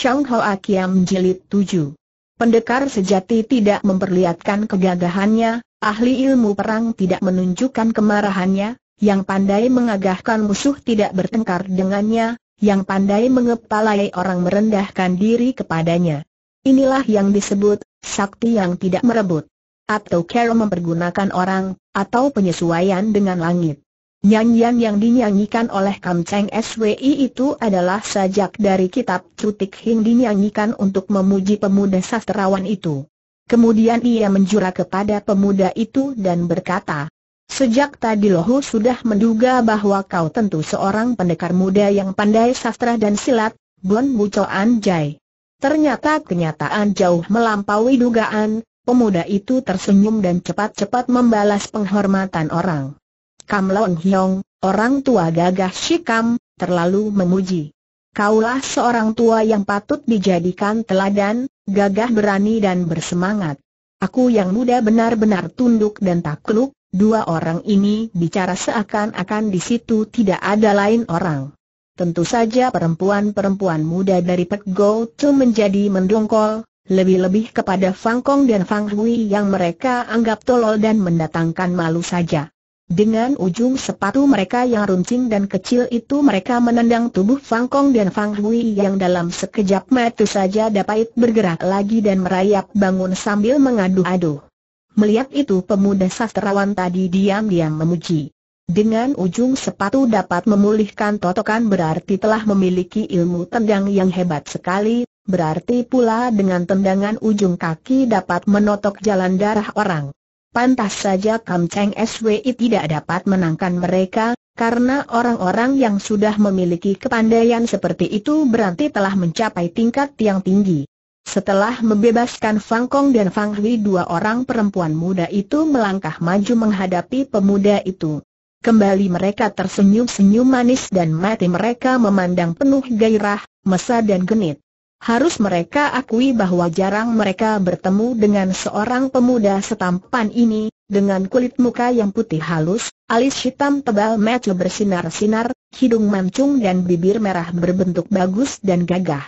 Chang Ho Akiam Jilid 7 Pendekar sejati tidak memperlihatkan kegagahannya, ahli ilmu perang tidak menunjukkan kemarahannya, yang pandai mengagahkan musuh tidak bertengkar dengannya, yang pandai mengepalai orang merendahkan diri kepadanya. Inilah yang disebut, sakti yang tidak merebut. Atau care mempergunakan orang, atau penyesuaian dengan langit. Nyanyian yang dinyanyikan oleh Kam Cheng SWI itu adalah sajak dari kitab Cutik Hing dinyanyikan untuk memuji pemuda sastrawan itu. Kemudian ia menjura kepada pemuda itu dan berkata, Sejak tadi Lohu sudah menduga bahwa kau tentu seorang pendekar muda yang pandai sastra dan silat, Bon Buco Anjay. Ternyata kenyataan jauh melampaui dugaan, pemuda itu tersenyum dan cepat-cepat membalas penghormatan orang. Kam Lon Hyong, orang tua gagah Shikam, terlalu memuji. Kaulah seorang tua yang patut dijadikan teladan, gagah berani dan bersemangat. Aku yang muda benar-benar tunduk dan takluk, dua orang ini bicara seakan-akan di situ tidak ada lain orang. Tentu saja perempuan-perempuan muda dari Pek Go Tu menjadi mendongkol, lebih-lebih kepada Fang Kong dan Fang Hui yang mereka anggap tolol dan mendatangkan malu saja. Dengan ujung sepatu mereka yang runcing dan kecil itu mereka menendang tubuh Fang Kong dan Fang Hui yang dalam sekejap mata saja dapat bergerak lagi dan merayap bangun sambil mengadu-adu. Melihat itu pemuda sastrawan tadi diam-diam memuji. Dengan ujung sepatu dapat memulihkan totokan berarti telah memiliki ilmu tendang yang hebat sekali, berarti pula dengan tendangan ujung kaki dapat menotok jalan darah orang. Pantas saja Kam Cheng SWI tidak dapat menangkan mereka, karena orang-orang yang sudah memiliki kepandaian seperti itu berarti telah mencapai tingkat yang tinggi. Setelah membebaskan Fang Kong dan Fang Hui dua orang perempuan muda itu melangkah maju menghadapi pemuda itu. Kembali mereka tersenyum-senyum manis dan mati mereka memandang penuh gairah, mesra dan genit harus mereka akui bahwa jarang mereka bertemu dengan seorang pemuda setampan ini, dengan kulit muka yang putih halus, alis hitam tebal mata bersinar-sinar, hidung mancung dan bibir merah berbentuk bagus dan gagah.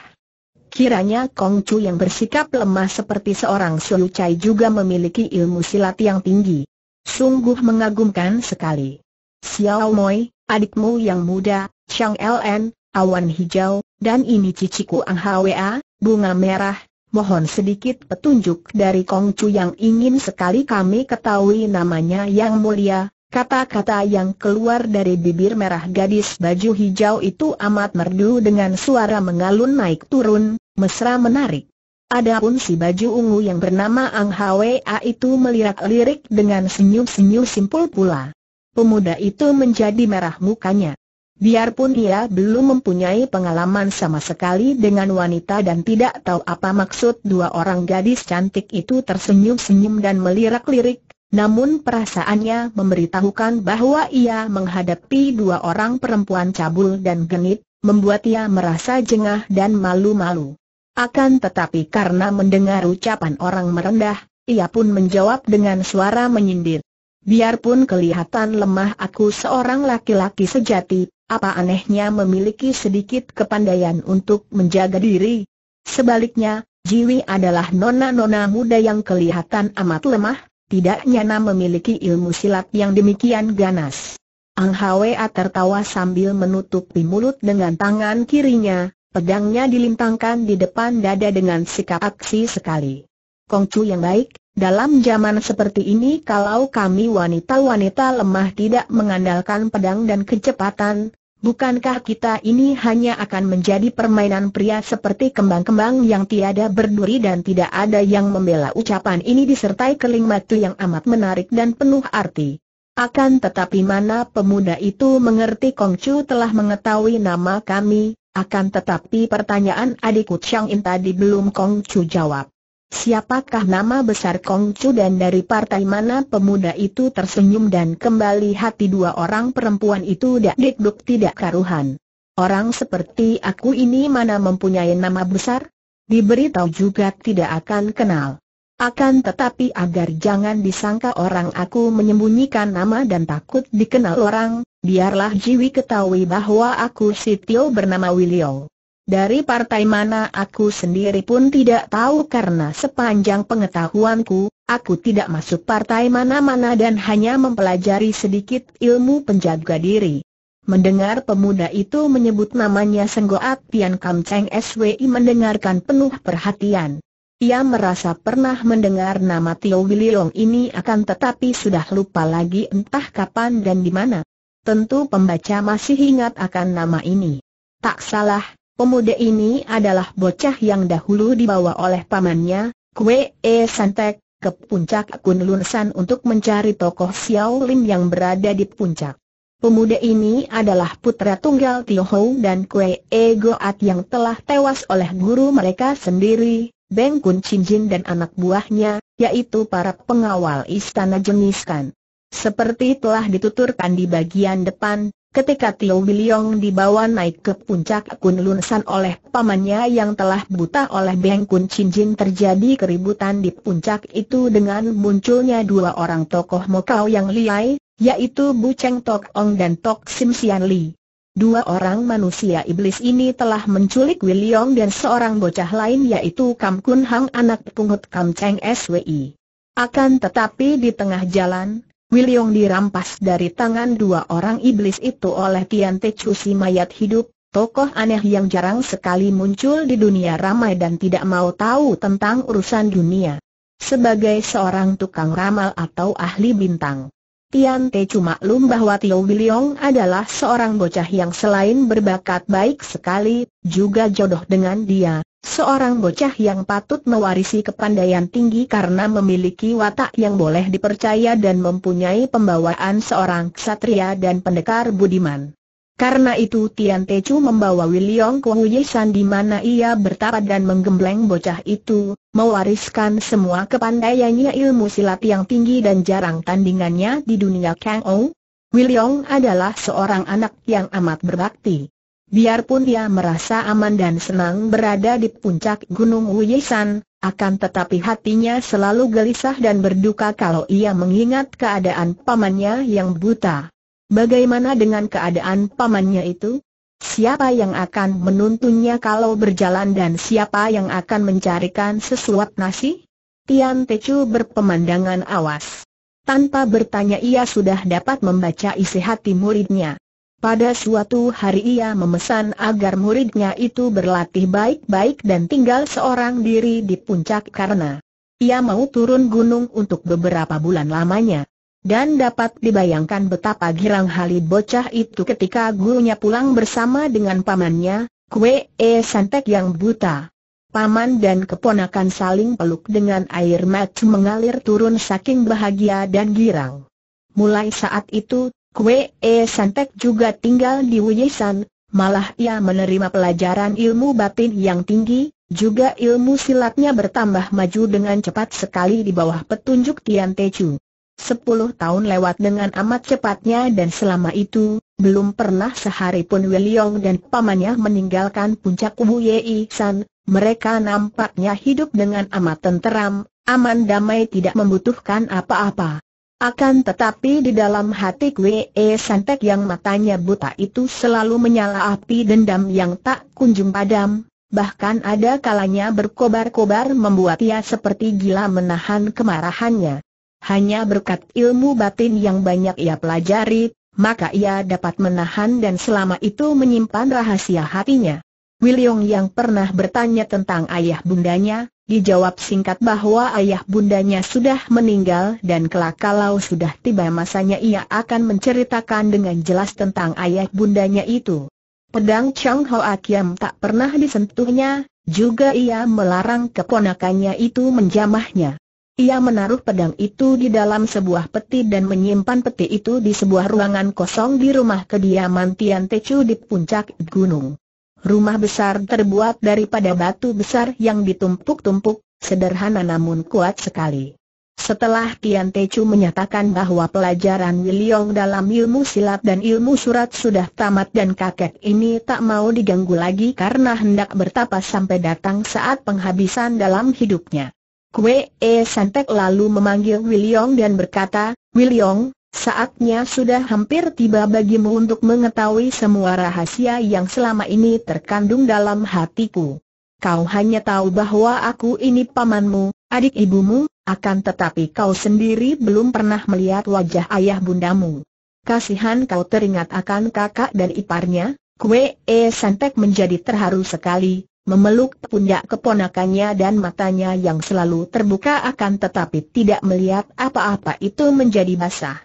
Kiranya Kong Chu yang bersikap lemah seperti seorang Xiu Chai juga memiliki ilmu silat yang tinggi. Sungguh mengagumkan sekali. Xiao Moi, adikmu yang muda, Chang Ln, awan hijau, dan ini ciciku Ang Hwa, bunga merah, mohon sedikit petunjuk dari Kong Kongcu yang ingin sekali kami ketahui namanya yang mulia. Kata-kata yang keluar dari bibir merah gadis baju hijau itu amat merdu dengan suara mengalun naik turun, mesra menarik. Adapun si baju ungu yang bernama Ang Hwa itu melirak-lirik dengan senyum-senyum simpul pula. Pemuda itu menjadi merah mukanya. Biarpun ia belum mempunyai pengalaman sama sekali dengan wanita dan tidak tahu apa maksud dua orang gadis cantik itu tersenyum-senyum dan melirak-lirik, namun perasaannya memberitahukan bahwa ia menghadapi dua orang perempuan cabul dan genit, membuat ia merasa jengah dan malu-malu. Akan tetapi karena mendengar ucapan orang merendah, ia pun menjawab dengan suara menyindir. Biarpun kelihatan lemah aku seorang laki-laki sejati, apa anehnya memiliki sedikit kepandaian untuk menjaga diri? Sebaliknya, Jiwi adalah nona-nona muda yang kelihatan amat lemah, tidak nyana memiliki ilmu silat yang demikian ganas. Ang Hwa tertawa sambil menutupi mulut dengan tangan kirinya, pedangnya dilintangkan di depan dada dengan sikap aksi sekali. Kongcu yang baik, dalam zaman seperti ini kalau kami wanita-wanita lemah tidak mengandalkan pedang dan kecepatan, bukankah kita ini hanya akan menjadi permainan pria seperti kembang-kembang yang tiada berduri dan tidak ada yang membela ucapan ini disertai keling matu yang amat menarik dan penuh arti. Akan tetapi mana pemuda itu mengerti Kong Chu telah mengetahui nama kami, akan tetapi pertanyaan adikku Chang In tadi belum Kong Chu jawab. Siapakah nama besar Kong Chu dan dari partai mana pemuda itu tersenyum dan kembali hati dua orang perempuan itu dak dikduk tidak karuhan. Orang seperti aku ini mana mempunyai nama besar? Diberitahu juga tidak akan kenal. Akan tetapi agar jangan disangka orang aku menyembunyikan nama dan takut dikenal orang, biarlah Jiwi ketahui bahwa aku Sitio bernama Wilio. Dari partai mana aku sendiri pun tidak tahu karena sepanjang pengetahuanku, aku tidak masuk partai mana-mana dan hanya mempelajari sedikit ilmu penjaga diri. Mendengar pemuda itu menyebut namanya Senggoat Tian Kam Cheng SWI mendengarkan penuh perhatian. Ia merasa pernah mendengar nama Tio Long ini akan tetapi sudah lupa lagi entah kapan dan di mana. Tentu pembaca masih ingat akan nama ini. Tak salah, Pemuda ini adalah bocah yang dahulu dibawa oleh pamannya, Kwe E Santek, ke puncak Kunlun untuk mencari tokoh Xiao Lin yang berada di puncak. Pemuda ini adalah putra tunggal Tio Hou dan Kwe E Goat yang telah tewas oleh guru mereka sendiri, Beng Kun Chin Jin dan anak buahnya, yaitu para pengawal istana jeniskan. Seperti telah dituturkan di bagian depan, Ketika Tio Biliong dibawa naik ke puncak Kunlunsan San oleh pamannya yang telah buta oleh Beng Kun Jin terjadi keributan di puncak itu dengan munculnya dua orang tokoh Mokau yang liai, yaitu Bu Cheng Tok Ong dan Tok Sim Sian Li. Dua orang manusia iblis ini telah menculik Wiliong dan seorang bocah lain yaitu Kam Kun Hang anak pungut Kam Cheng SWI. Akan tetapi di tengah jalan, Wiliong dirampas dari tangan dua orang iblis itu oleh Tian Te Chu si mayat hidup, tokoh aneh yang jarang sekali muncul di dunia ramai dan tidak mau tahu tentang urusan dunia. Sebagai seorang tukang ramal atau ahli bintang, Tian Te Chu maklum bahwa Tio Wiliong adalah seorang bocah yang selain berbakat baik sekali, juga jodoh dengan dia, Seorang bocah yang patut mewarisi kepandaian tinggi karena memiliki watak yang boleh dipercaya dan mempunyai pembawaan seorang ksatria dan pendekar budiman. Karena itu Tian Techu membawa Wiliong Kuoyesan di mana ia bertapa dan menggembleng bocah itu, mewariskan semua kepandaiannya ilmu silat yang tinggi dan jarang tandingannya di dunia Kang Ou. Wiliong adalah seorang anak yang amat berbakti. Biarpun ia merasa aman dan senang berada di puncak Gunung Wuyisan, akan tetapi hatinya selalu gelisah dan berduka kalau ia mengingat keadaan pamannya yang buta. Bagaimana dengan keadaan pamannya itu? Siapa yang akan menuntunnya kalau berjalan dan siapa yang akan mencarikan sesuap nasi? Tian Techu berpemandangan awas. Tanpa bertanya ia sudah dapat membaca isi hati muridnya. Pada suatu hari ia memesan agar muridnya itu berlatih baik-baik dan tinggal seorang diri di puncak karena ia mau turun gunung untuk beberapa bulan lamanya. Dan dapat dibayangkan betapa girang hali bocah itu ketika gurunya pulang bersama dengan pamannya, Kue E Santek yang buta. Paman dan keponakan saling peluk dengan air mata mengalir turun saking bahagia dan girang. Mulai saat itu, Kue E Santek juga tinggal di Wuyesan, malah ia menerima pelajaran ilmu batin yang tinggi, juga ilmu silatnya bertambah maju dengan cepat sekali di bawah petunjuk Tian Te Chu. Sepuluh tahun lewat dengan amat cepatnya dan selama itu, belum pernah sehari pun Wiliong dan pamannya meninggalkan puncak Wu Yei San, mereka nampaknya hidup dengan amat tenteram, aman damai tidak membutuhkan apa-apa. Akan tetapi di dalam hati Kwe e Santek yang matanya buta itu selalu menyala api dendam yang tak kunjung padam, bahkan ada kalanya berkobar-kobar membuat ia seperti gila menahan kemarahannya. Hanya berkat ilmu batin yang banyak ia pelajari, maka ia dapat menahan dan selama itu menyimpan rahasia hatinya. Wiliong yang pernah bertanya tentang ayah bundanya, Dijawab singkat bahwa ayah bundanya sudah meninggal dan kelak kalau sudah tiba masanya ia akan menceritakan dengan jelas tentang ayah bundanya itu. Pedang Chang Ho Akiam tak pernah disentuhnya, juga ia melarang keponakannya itu menjamahnya. Ia menaruh pedang itu di dalam sebuah peti dan menyimpan peti itu di sebuah ruangan kosong di rumah kediaman Tian Techu di puncak gunung. Rumah besar terbuat daripada batu besar yang ditumpuk-tumpuk, sederhana namun kuat sekali. Setelah Tian Techu menyatakan bahwa pelajaran Wiliong dalam ilmu silat dan ilmu surat sudah tamat dan kakek ini tak mau diganggu lagi karena hendak bertapa sampai datang saat penghabisan dalam hidupnya. Kue E Santek lalu memanggil Wiliong dan berkata, Wiliong, Saatnya sudah hampir tiba bagimu untuk mengetahui semua rahasia yang selama ini terkandung dalam hatiku. Kau hanya tahu bahwa aku ini pamanmu, adik ibumu, akan tetapi kau sendiri belum pernah melihat wajah ayah bundamu. Kasihan kau teringat akan kakak dan iparnya, Kue E Santek menjadi terharu sekali, memeluk pundak keponakannya dan matanya yang selalu terbuka akan tetapi tidak melihat apa-apa itu menjadi basah.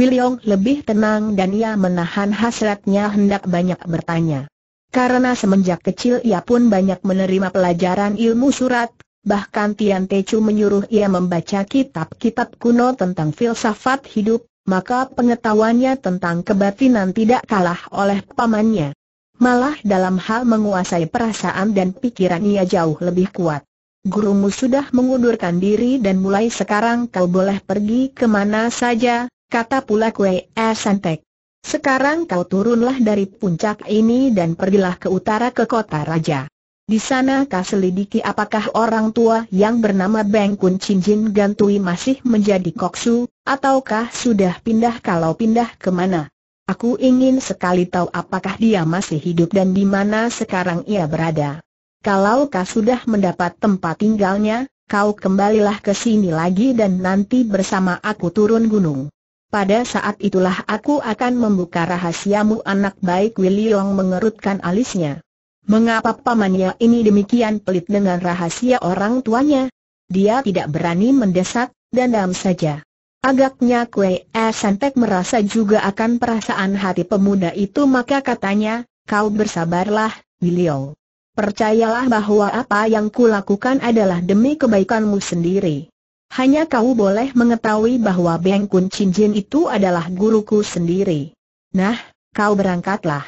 Wiliong lebih tenang dan ia menahan hasratnya hendak banyak bertanya. Karena semenjak kecil ia pun banyak menerima pelajaran ilmu surat, bahkan Tian Tecu menyuruh ia membaca kitab-kitab kuno tentang filsafat hidup, maka pengetahuannya tentang kebatinan tidak kalah oleh pamannya. Malah dalam hal menguasai perasaan dan pikiran ia jauh lebih kuat. Gurumu sudah mengundurkan diri dan mulai sekarang kau boleh pergi kemana saja, Kata pula Kue E Santek. Sekarang kau turunlah dari puncak ini dan pergilah ke utara ke kota raja. Di sana kau selidiki apakah orang tua yang bernama Beng Kun Chin Jin Gantui masih menjadi koksu, ataukah sudah pindah kalau pindah kemana? Aku ingin sekali tahu apakah dia masih hidup dan di mana sekarang ia berada. Kalau kau sudah mendapat tempat tinggalnya, kau kembalilah ke sini lagi dan nanti bersama aku turun gunung. Pada saat itulah aku akan membuka rahasiamu anak baik Wiliong mengerutkan alisnya. Mengapa pamannya ini demikian pelit dengan rahasia orang tuanya? Dia tidak berani mendesak, dendam saja. Agaknya Kue e. Santek merasa juga akan perasaan hati pemuda itu maka katanya, kau bersabarlah, Wiliong. Percayalah bahwa apa yang kulakukan adalah demi kebaikanmu sendiri. Hanya kau boleh mengetahui bahwa Beng Kun Chin Jin itu adalah guruku sendiri. Nah, kau berangkatlah.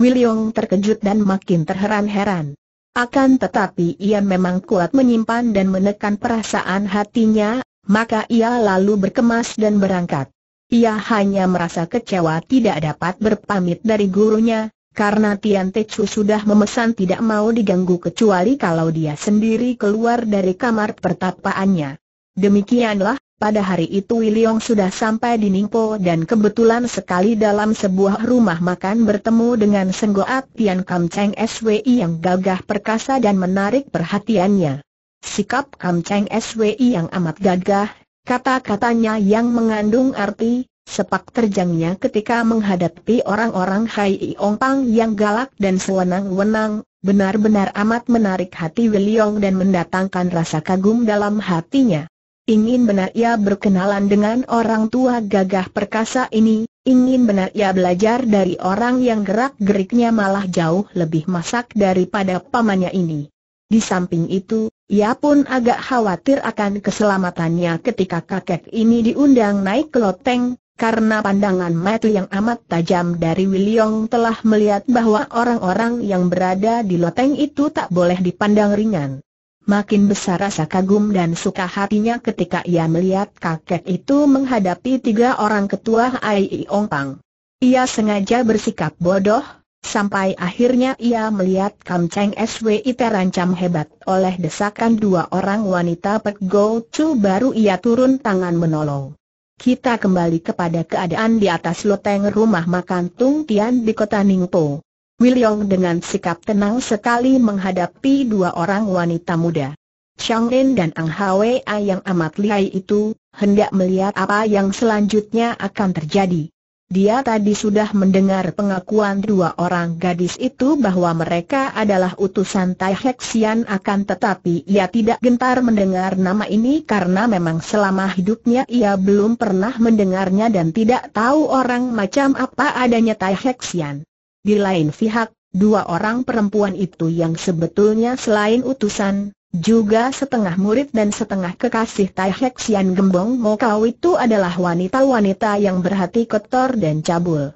William terkejut dan makin terheran-heran. Akan tetapi ia memang kuat menyimpan dan menekan perasaan hatinya, maka ia lalu berkemas dan berangkat. Ia hanya merasa kecewa tidak dapat berpamit dari gurunya, karena Tian Te Chu sudah memesan tidak mau diganggu kecuali kalau dia sendiri keluar dari kamar pertapaannya. Demikianlah, pada hari itu Wiliong sudah sampai di Ningpo dan kebetulan sekali dalam sebuah rumah makan bertemu dengan Senggoat Tian Kam Cheng SWI yang gagah perkasa dan menarik perhatiannya. Sikap Kam Cheng SWI yang amat gagah, kata-katanya yang mengandung arti, sepak terjangnya ketika menghadapi orang-orang Hai Ong Pang yang galak dan sewenang-wenang, benar-benar amat menarik hati Wiliong dan mendatangkan rasa kagum dalam hatinya. Ingin benar ia berkenalan dengan orang tua gagah perkasa ini, ingin benar ia belajar dari orang yang gerak-geriknya malah jauh lebih masak daripada pamannya ini. Di samping itu, ia pun agak khawatir akan keselamatannya ketika kakek ini diundang naik ke loteng, karena pandangan mata yang amat tajam dari Wiliong telah melihat bahwa orang-orang yang berada di loteng itu tak boleh dipandang ringan. Makin besar rasa kagum dan suka hatinya ketika ia melihat kakek itu menghadapi tiga orang ketua Ai Ong Pang. Ia sengaja bersikap bodoh, sampai akhirnya ia melihat Kam Cheng SWI terancam hebat oleh desakan dua orang wanita Pek Go Chu baru ia turun tangan menolong. Kita kembali kepada keadaan di atas loteng rumah makan Tung Tian di kota Ningpo. Wiliong dengan sikap tenang sekali menghadapi dua orang wanita muda. Chang En dan Ang Hwa yang amat lihai itu, hendak melihat apa yang selanjutnya akan terjadi. Dia tadi sudah mendengar pengakuan dua orang gadis itu bahwa mereka adalah utusan Tai Sian akan tetapi ia tidak gentar mendengar nama ini karena memang selama hidupnya ia belum pernah mendengarnya dan tidak tahu orang macam apa adanya Tai Sian. Di lain pihak, dua orang perempuan itu yang sebetulnya selain utusan, juga setengah murid dan setengah kekasih Tai Hek Gembong Mokau itu adalah wanita-wanita yang berhati kotor dan cabul.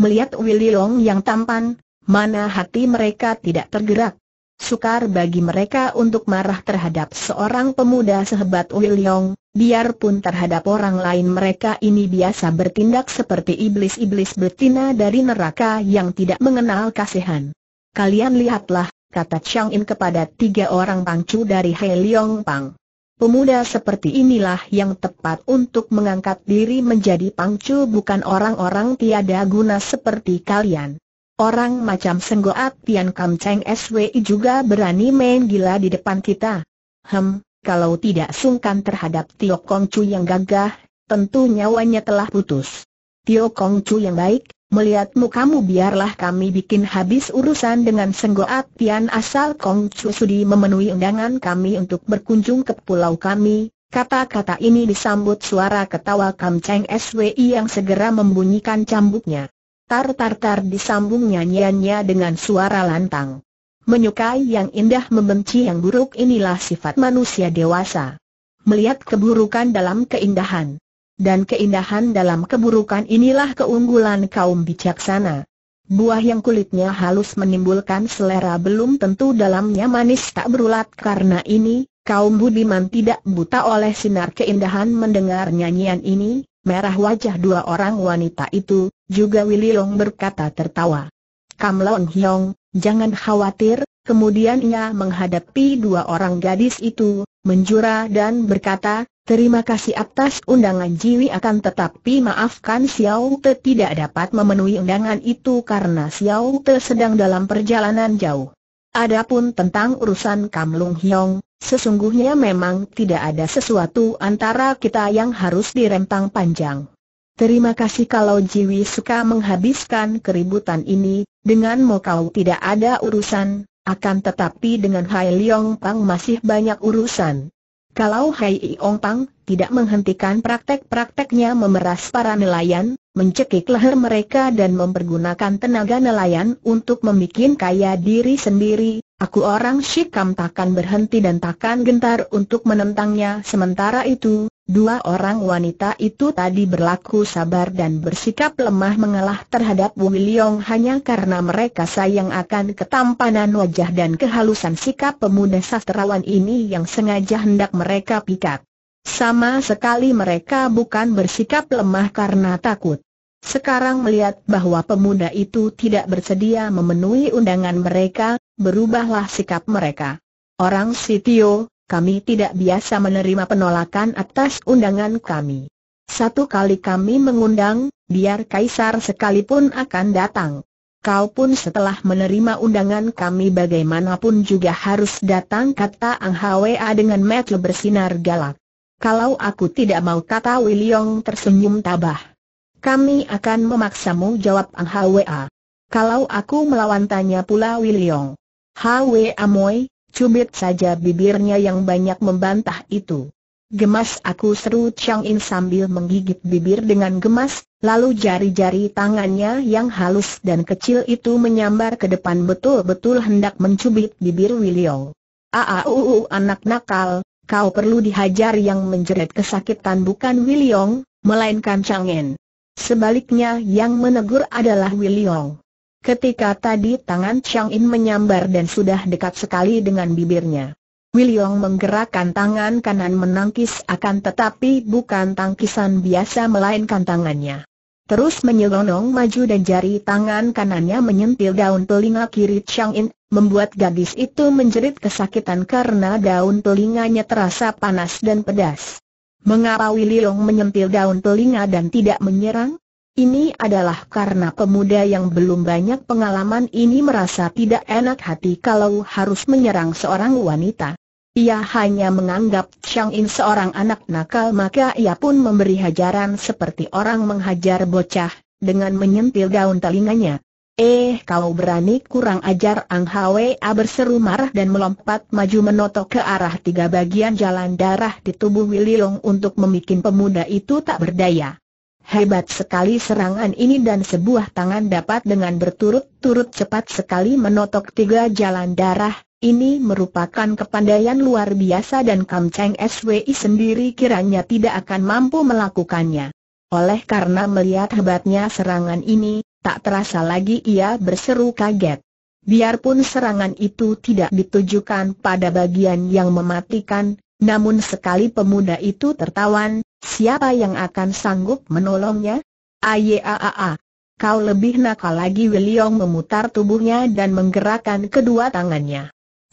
Melihat Willy Long yang tampan, mana hati mereka tidak tergerak sukar bagi mereka untuk marah terhadap seorang pemuda sehebat Yong, biarpun terhadap orang lain mereka ini biasa bertindak seperti iblis-iblis betina dari neraka yang tidak mengenal kasihan. Kalian lihatlah, kata Chang In kepada tiga orang pangcu dari He Liong Pang. Pemuda seperti inilah yang tepat untuk mengangkat diri menjadi pangcu bukan orang-orang tiada guna seperti kalian. Orang macam Senggoat Tian Kam Cheng SWI juga berani main gila di depan kita. Hem, kalau tidak sungkan terhadap Tio Kong Chu yang gagah, tentu nyawanya telah putus. Tio Kong Chu yang baik, melihatmu kamu biarlah kami bikin habis urusan dengan Senggoat Tian asal Kong Chu sudi memenuhi undangan kami untuk berkunjung ke pulau kami. Kata-kata ini disambut suara ketawa Kam Cheng SWI yang segera membunyikan cambuknya. Tar-tar-tar disambung nyanyiannya dengan suara lantang. Menyukai yang indah membenci yang buruk inilah sifat manusia dewasa. Melihat keburukan dalam keindahan. Dan keindahan dalam keburukan inilah keunggulan kaum bijaksana. Buah yang kulitnya halus menimbulkan selera belum tentu dalamnya manis tak berulat karena ini, kaum budiman tidak buta oleh sinar keindahan mendengar nyanyian ini, merah wajah dua orang wanita itu, juga Willy Long berkata tertawa. Kam Long Hyong, jangan khawatir, kemudian ia menghadapi dua orang gadis itu, menjura dan berkata, Terima kasih atas undangan Jiwi akan tetapi maafkan Xiao Te tidak dapat memenuhi undangan itu karena Xiao Te sedang dalam perjalanan jauh. Adapun tentang urusan Kam Lung Hyong, sesungguhnya memang tidak ada sesuatu antara kita yang harus dirempang panjang. Terima kasih kalau Jiwi suka menghabiskan keributan ini, dengan Mo kau tidak ada urusan, akan tetapi dengan Hai Liong Pang masih banyak urusan. Kalau Hai Liong Pang tidak menghentikan praktek-prakteknya memeras para nelayan, mencekik leher mereka dan mempergunakan tenaga nelayan untuk membuat kaya diri sendiri, aku orang Shikam takkan berhenti dan takkan gentar untuk menentangnya. Sementara itu, Dua orang wanita itu tadi berlaku sabar dan bersikap lemah mengalah terhadap Wu Liyong hanya karena mereka sayang akan ketampanan wajah dan kehalusan sikap pemuda sastrawan ini yang sengaja hendak mereka pikat. Sama sekali mereka bukan bersikap lemah karena takut. Sekarang melihat bahwa pemuda itu tidak bersedia memenuhi undangan mereka, berubahlah sikap mereka. Orang Sitio, kami tidak biasa menerima penolakan atas undangan kami. Satu kali kami mengundang, biar kaisar sekalipun akan datang. Kau pun setelah menerima undangan kami bagaimanapun juga harus datang kata Ang Hwa dengan mata bersinar galak. Kalau aku tidak mau kata Wiliong tersenyum tabah. Kami akan memaksamu jawab Ang Hwa. Kalau aku melawan tanya pula Wiliong. Hwa Moy, Cubit saja bibirnya yang banyak membantah itu. Gemas aku seru Chang In sambil menggigit bibir dengan gemas, lalu jari-jari tangannya yang halus dan kecil itu menyambar ke depan betul-betul hendak mencubit bibir Wiliau. Aauu anak nakal, kau perlu dihajar yang menjerit kesakitan bukan Wiliong, melainkan Chang In. Sebaliknya yang menegur adalah Wiliong. Ketika tadi tangan Chang In menyambar dan sudah dekat sekali dengan bibirnya. William menggerakkan tangan kanan menangkis akan tetapi bukan tangkisan biasa melainkan tangannya. Terus menyelonong maju dan jari tangan kanannya menyentil daun telinga kiri Chang In, membuat gadis itu menjerit kesakitan karena daun telinganya terasa panas dan pedas. Mengapa William menyentil daun telinga dan tidak menyerang? Ini adalah karena pemuda yang belum banyak pengalaman ini merasa tidak enak hati kalau harus menyerang seorang wanita. Ia hanya menganggap Chang In seorang anak nakal maka ia pun memberi hajaran seperti orang menghajar bocah, dengan menyentil daun telinganya. Eh kau berani kurang ajar Ang Hwa berseru marah dan melompat maju menotok ke arah tiga bagian jalan darah di tubuh Long untuk memikin pemuda itu tak berdaya. Hebat sekali serangan ini dan sebuah tangan dapat dengan berturut-turut cepat sekali menotok tiga jalan darah, ini merupakan kepandaian luar biasa dan Kam Cheng SWI sendiri kiranya tidak akan mampu melakukannya. Oleh karena melihat hebatnya serangan ini, tak terasa lagi ia berseru kaget. Biarpun serangan itu tidak ditujukan pada bagian yang mematikan, namun sekali pemuda itu tertawan, Siapa yang akan sanggup menolongnya? Ayaaa. Kau lebih nakal lagi Wiliong memutar tubuhnya dan menggerakkan kedua tangannya.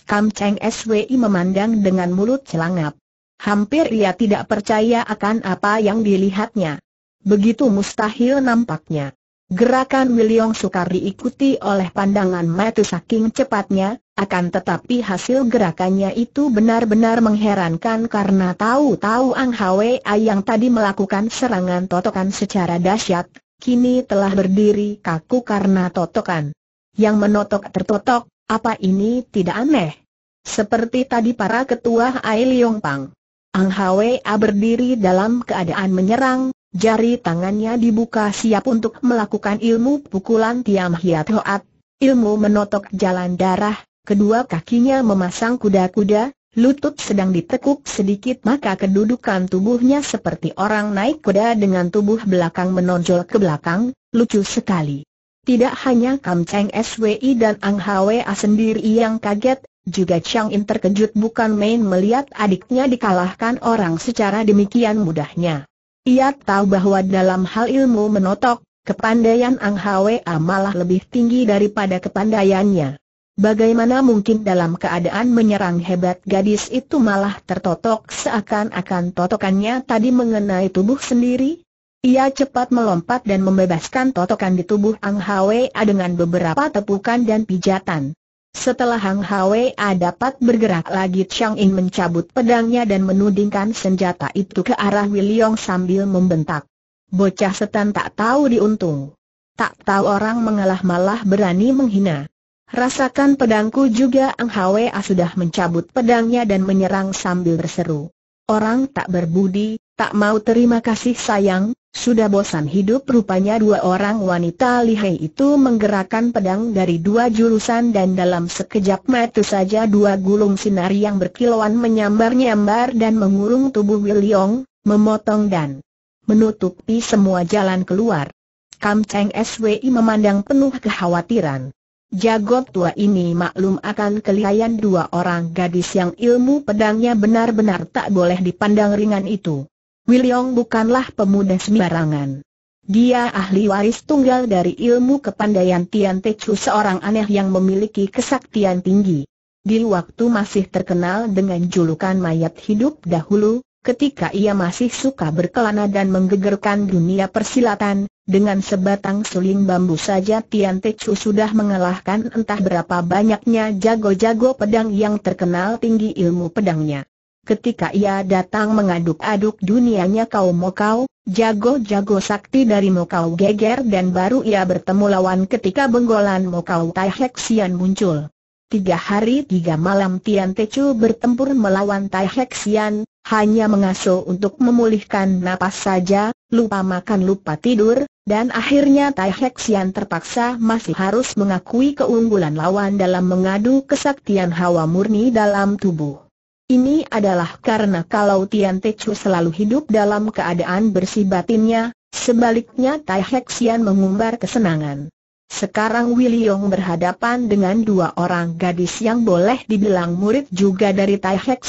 Kam Cheng SWI memandang dengan mulut celangap. Hampir ia tidak percaya akan apa yang dilihatnya. Begitu mustahil nampaknya. Gerakan Wiliong sukar diikuti oleh pandangan mata saking cepatnya, akan tetapi hasil gerakannya itu benar-benar mengherankan karena tahu-tahu Ang Hwa yang tadi melakukan serangan totokan secara dahsyat, kini telah berdiri kaku karena totokan. Yang menotok tertotok, apa ini tidak aneh? Seperti tadi para ketua Ai Leong Pang. Ang Hwa berdiri dalam keadaan menyerang, jari tangannya dibuka siap untuk melakukan ilmu pukulan Tiam Hiat Hoat, ilmu menotok jalan darah, kedua kakinya memasang kuda-kuda, lutut sedang ditekuk sedikit maka kedudukan tubuhnya seperti orang naik kuda dengan tubuh belakang menonjol ke belakang, lucu sekali. Tidak hanya Kam Cheng SWI dan Ang Hwa sendiri yang kaget, juga Chang In terkejut bukan main melihat adiknya dikalahkan orang secara demikian mudahnya. Ia tahu bahwa dalam hal ilmu menotok, kepandaian Ang Hwa malah lebih tinggi daripada kepandaiannya. Bagaimana mungkin dalam keadaan menyerang hebat gadis itu malah tertotok seakan-akan totokannya tadi mengenai tubuh sendiri? Ia cepat melompat dan membebaskan totokan di tubuh Ang Hwa dengan beberapa tepukan dan pijatan. Setelah Ang Hwa dapat bergerak lagi Chang In mencabut pedangnya dan menudingkan senjata itu ke arah Wiliong sambil membentak. Bocah setan tak tahu diuntung. Tak tahu orang mengalah malah berani menghina. Rasakan pedangku juga Ang Hwa sudah mencabut pedangnya dan menyerang sambil berseru. Orang tak berbudi, tak mau terima kasih sayang, sudah bosan hidup rupanya dua orang wanita lihai itu menggerakkan pedang dari dua jurusan dan dalam sekejap mata saja dua gulung sinar yang berkilauan menyambar-nyambar dan mengurung tubuh Wiliong, memotong dan menutupi semua jalan keluar. Kam Cheng SWI memandang penuh kekhawatiran. Jago tua ini maklum akan kelihayan dua orang gadis yang ilmu pedangnya benar-benar tak boleh dipandang ringan itu. Wiliong bukanlah pemuda sembarangan. Dia ahli waris tunggal dari ilmu kepandaian Tian Te Chu seorang aneh yang memiliki kesaktian tinggi. Di waktu masih terkenal dengan julukan mayat hidup dahulu, ketika ia masih suka berkelana dan menggegerkan dunia persilatan, dengan sebatang suling bambu saja Tian Techu sudah mengalahkan entah berapa banyaknya jago-jago pedang yang terkenal tinggi ilmu pedangnya. Ketika ia datang mengaduk-aduk dunianya kaum Mokau, jago-jago sakti dari Mokau geger dan baru ia bertemu lawan ketika benggolan Mokau Tai Hek Sian muncul. Tiga hari tiga malam Tian Techu bertempur melawan Tai Hek Sian, hanya mengasuh untuk memulihkan napas saja, lupa makan lupa tidur, dan akhirnya Tai Hek terpaksa masih harus mengakui keunggulan lawan dalam mengadu kesaktian hawa murni dalam tubuh. Ini adalah karena kalau Tian Te Chu selalu hidup dalam keadaan bersih batinnya, sebaliknya Tai Hek mengumbar kesenangan. Sekarang Wiliong berhadapan dengan dua orang gadis yang boleh dibilang murid juga dari Tai Hek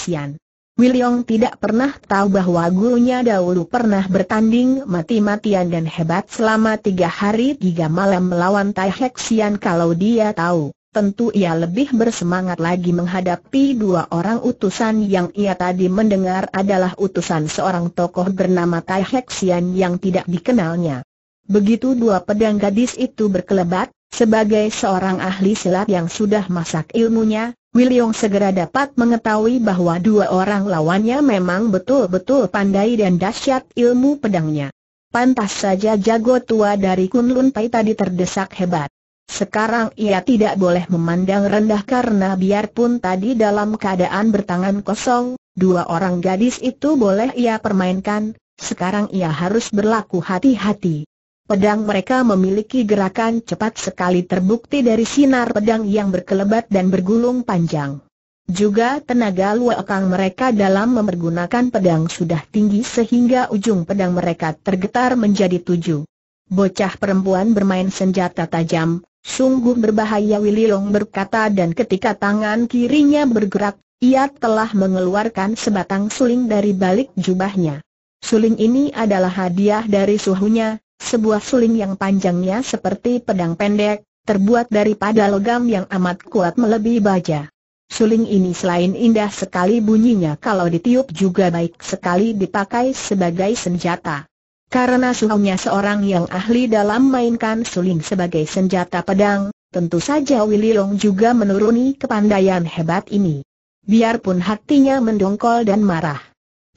William tidak pernah tahu bahwa gurunya dahulu pernah bertanding mati-matian dan hebat selama tiga hari tiga malam melawan Tai Hek kalau dia tahu. Tentu ia lebih bersemangat lagi menghadapi dua orang utusan yang ia tadi mendengar adalah utusan seorang tokoh bernama Tai Hek yang tidak dikenalnya. Begitu dua pedang gadis itu berkelebat, sebagai seorang ahli silat yang sudah masak ilmunya, Wiliong segera dapat mengetahui bahwa dua orang lawannya memang betul-betul pandai dan dahsyat ilmu pedangnya. Pantas saja jago tua dari Kunlun Tai tadi terdesak hebat. Sekarang ia tidak boleh memandang rendah karena biarpun tadi dalam keadaan bertangan kosong, dua orang gadis itu boleh ia permainkan, sekarang ia harus berlaku hati-hati. Pedang mereka memiliki gerakan cepat sekali terbukti dari sinar pedang yang berkelebat dan bergulung panjang. Juga tenaga luakang mereka dalam memergunakan pedang sudah tinggi sehingga ujung pedang mereka tergetar menjadi tujuh. Bocah perempuan bermain senjata tajam, sungguh berbahaya Wililong berkata dan ketika tangan kirinya bergerak, ia telah mengeluarkan sebatang suling dari balik jubahnya. Suling ini adalah hadiah dari suhunya, sebuah suling yang panjangnya seperti pedang pendek, terbuat daripada logam yang amat kuat melebihi baja. Suling ini selain indah sekali bunyinya kalau ditiup juga baik sekali dipakai sebagai senjata. Karena suhunya seorang yang ahli dalam mainkan suling sebagai senjata pedang, tentu saja Willy Long juga menuruni kepandaian hebat ini. Biarpun hatinya mendongkol dan marah.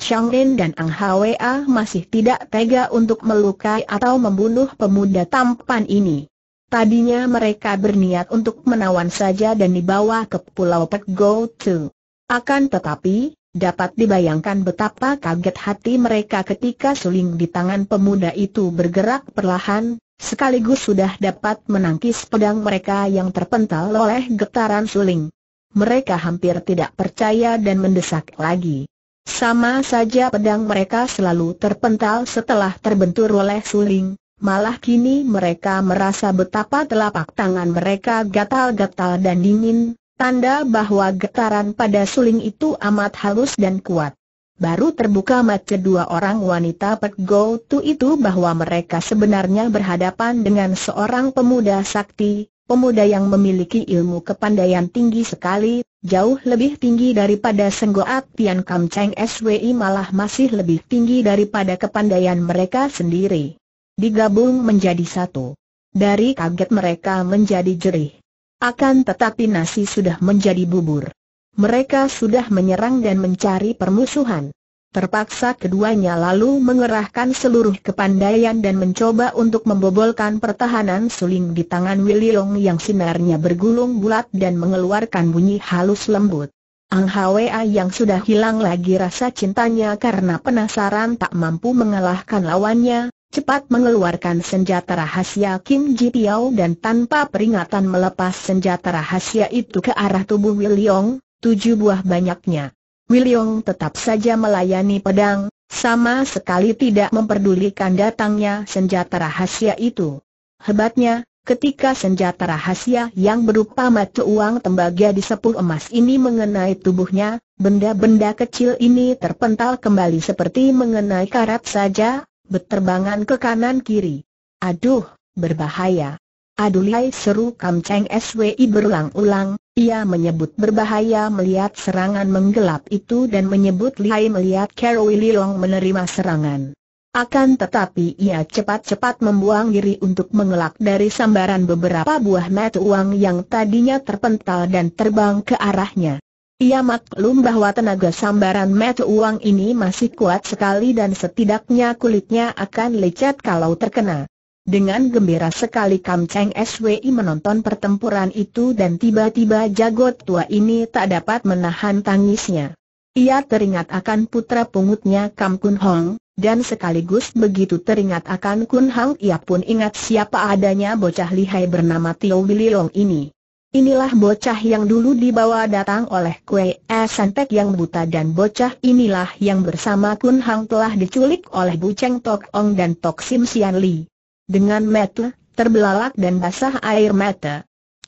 Chang Lin dan Ang Hwa masih tidak tega untuk melukai atau membunuh pemuda tampan ini. Tadinya mereka berniat untuk menawan saja dan dibawa ke Pulau Pek Go Tu. Akan tetapi, dapat dibayangkan betapa kaget hati mereka ketika suling di tangan pemuda itu bergerak perlahan, sekaligus sudah dapat menangkis pedang mereka yang terpental oleh getaran suling. Mereka hampir tidak percaya dan mendesak lagi. Sama saja pedang mereka selalu terpental setelah terbentur oleh suling, malah kini mereka merasa betapa telapak tangan mereka gatal-gatal dan dingin, tanda bahwa getaran pada suling itu amat halus dan kuat. Baru terbuka mata dua orang wanita Go Tu itu bahwa mereka sebenarnya berhadapan dengan seorang pemuda sakti, pemuda yang memiliki ilmu kepandaian tinggi sekali, jauh lebih tinggi daripada Senggoat Tian Kam Cheng SWI malah masih lebih tinggi daripada kepandaian mereka sendiri. Digabung menjadi satu. Dari kaget mereka menjadi jerih. Akan tetapi nasi sudah menjadi bubur. Mereka sudah menyerang dan mencari permusuhan. Terpaksa keduanya lalu mengerahkan seluruh kepandaian dan mencoba untuk membobolkan pertahanan suling di tangan Wiliong yang sinarnya bergulung bulat dan mengeluarkan bunyi halus lembut. Ang Hwa yang sudah hilang lagi rasa cintanya karena penasaran tak mampu mengalahkan lawannya, cepat mengeluarkan senjata rahasia Kim Ji Piao dan tanpa peringatan melepas senjata rahasia itu ke arah tubuh Wiliong, tujuh buah banyaknya. Wiliong tetap saja melayani pedang, sama sekali tidak memperdulikan datangnya senjata rahasia itu. Hebatnya, ketika senjata rahasia yang berupa mata uang tembaga di sepuluh emas ini mengenai tubuhnya, benda-benda kecil ini terpental kembali seperti mengenai karat saja, beterbangan ke kanan-kiri. Aduh, berbahaya. Aduliai seru Kam Cheng SWI berulang-ulang, ia menyebut berbahaya melihat serangan menggelap itu dan menyebut lihai melihat Carol Leong menerima serangan. Akan tetapi ia cepat-cepat membuang diri untuk mengelak dari sambaran beberapa buah mata uang yang tadinya terpental dan terbang ke arahnya. Ia maklum bahwa tenaga sambaran mata uang ini masih kuat sekali dan setidaknya kulitnya akan lecet kalau terkena. Dengan gembira sekali Kam Cheng SWI menonton pertempuran itu dan tiba-tiba jagot tua ini tak dapat menahan tangisnya. Ia teringat akan putra pungutnya Kam Kun Hong, dan sekaligus begitu teringat akan Kun Hong ia pun ingat siapa adanya bocah lihai bernama Tio Long ini. Inilah bocah yang dulu dibawa datang oleh Kue E Santek yang buta dan bocah inilah yang bersama Kun Hong telah diculik oleh Bu Cheng Tok Ong dan Tok Sim Sian Li dengan mata terbelalak dan basah air mata.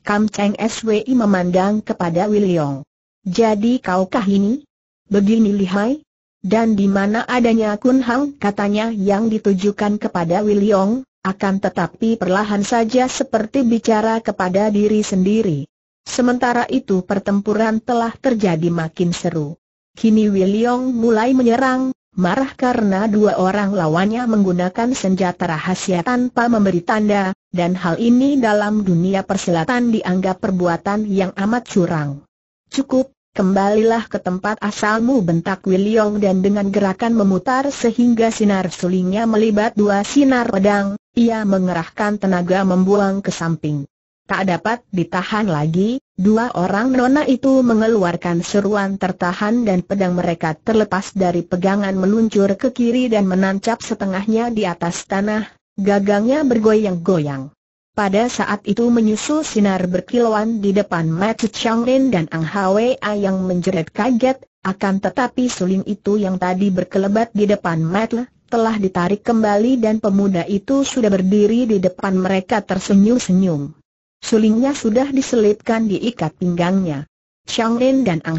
Kam Cheng SWI memandang kepada Wiliong. Jadi kaukah ini? Begini lihai? Dan di mana adanya Kun Hang katanya yang ditujukan kepada Wiliong, akan tetapi perlahan saja seperti bicara kepada diri sendiri. Sementara itu pertempuran telah terjadi makin seru. Kini Wiliong mulai menyerang, marah karena dua orang lawannya menggunakan senjata rahasia tanpa memberi tanda, dan hal ini dalam dunia persilatan dianggap perbuatan yang amat curang. Cukup, kembalilah ke tempat asalmu bentak Wiliong dan dengan gerakan memutar sehingga sinar sulingnya melibat dua sinar pedang, ia mengerahkan tenaga membuang ke samping. Tak dapat ditahan lagi, dua orang nona itu mengeluarkan seruan tertahan dan pedang mereka terlepas dari pegangan meluncur ke kiri dan menancap setengahnya di atas tanah, gagangnya bergoyang-goyang. Pada saat itu menyusul sinar berkilauan di depan Mat Changlin dan Ang Hwa yang menjerit kaget, akan tetapi suling itu yang tadi berkelebat di depan Matthew telah ditarik kembali dan pemuda itu sudah berdiri di depan mereka tersenyum-senyum. Sulingnya sudah diselipkan di ikat pinggangnya. Chang Lin dan Ang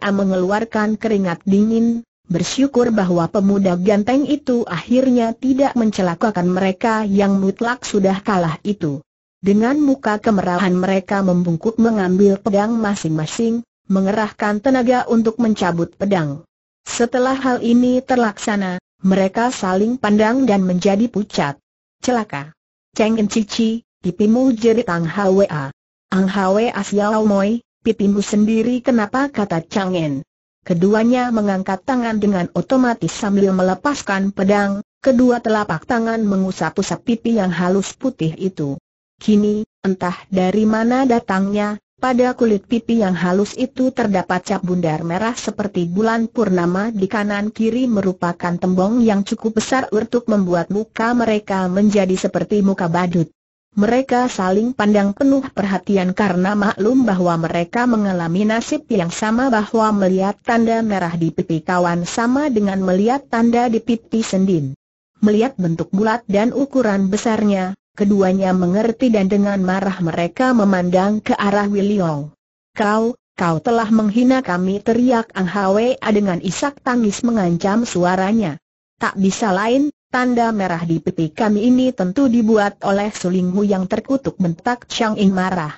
A mengeluarkan keringat dingin, bersyukur bahwa pemuda ganteng itu akhirnya tidak mencelakakan mereka yang mutlak sudah kalah itu. Dengan muka kemerahan mereka membungkuk mengambil pedang masing-masing, mengerahkan tenaga untuk mencabut pedang. Setelah hal ini terlaksana, mereka saling pandang dan menjadi pucat. Celaka. Cengin Cici, pipimu jerit Ang Hwa. Ang Hwa Siaw Moi, pipimu sendiri kenapa kata Changen. Keduanya mengangkat tangan dengan otomatis sambil melepaskan pedang, kedua telapak tangan mengusap-usap pipi yang halus putih itu. Kini, entah dari mana datangnya, pada kulit pipi yang halus itu terdapat cap bundar merah seperti bulan purnama di kanan kiri merupakan tembong yang cukup besar untuk membuat muka mereka menjadi seperti muka badut. Mereka saling pandang penuh perhatian karena maklum bahwa mereka mengalami nasib yang sama bahwa melihat tanda merah di pipi kawan sama dengan melihat tanda di pipi sendin. Melihat bentuk bulat dan ukuran besarnya, keduanya mengerti dan dengan marah mereka memandang ke arah Wiliong. Kau, kau telah menghina kami teriak Ang Hwa dengan isak tangis mengancam suaranya. Tak bisa lain, Tanda merah di pipi kami ini tentu dibuat oleh sulingmu yang terkutuk bentak Chang In marah.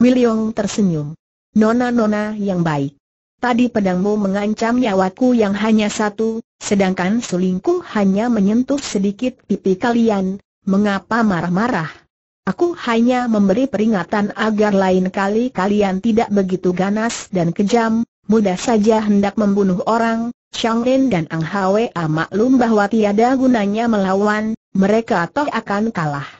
William tersenyum. Nona-nona yang baik. Tadi pedangmu mengancam nyawaku yang hanya satu, sedangkan sulingku hanya menyentuh sedikit pipi kalian, mengapa marah-marah? Aku hanya memberi peringatan agar lain kali kalian tidak begitu ganas dan kejam, mudah saja hendak membunuh orang, Chang Lin dan Ang Hwe maklum bahwa tiada gunanya melawan, mereka toh akan kalah.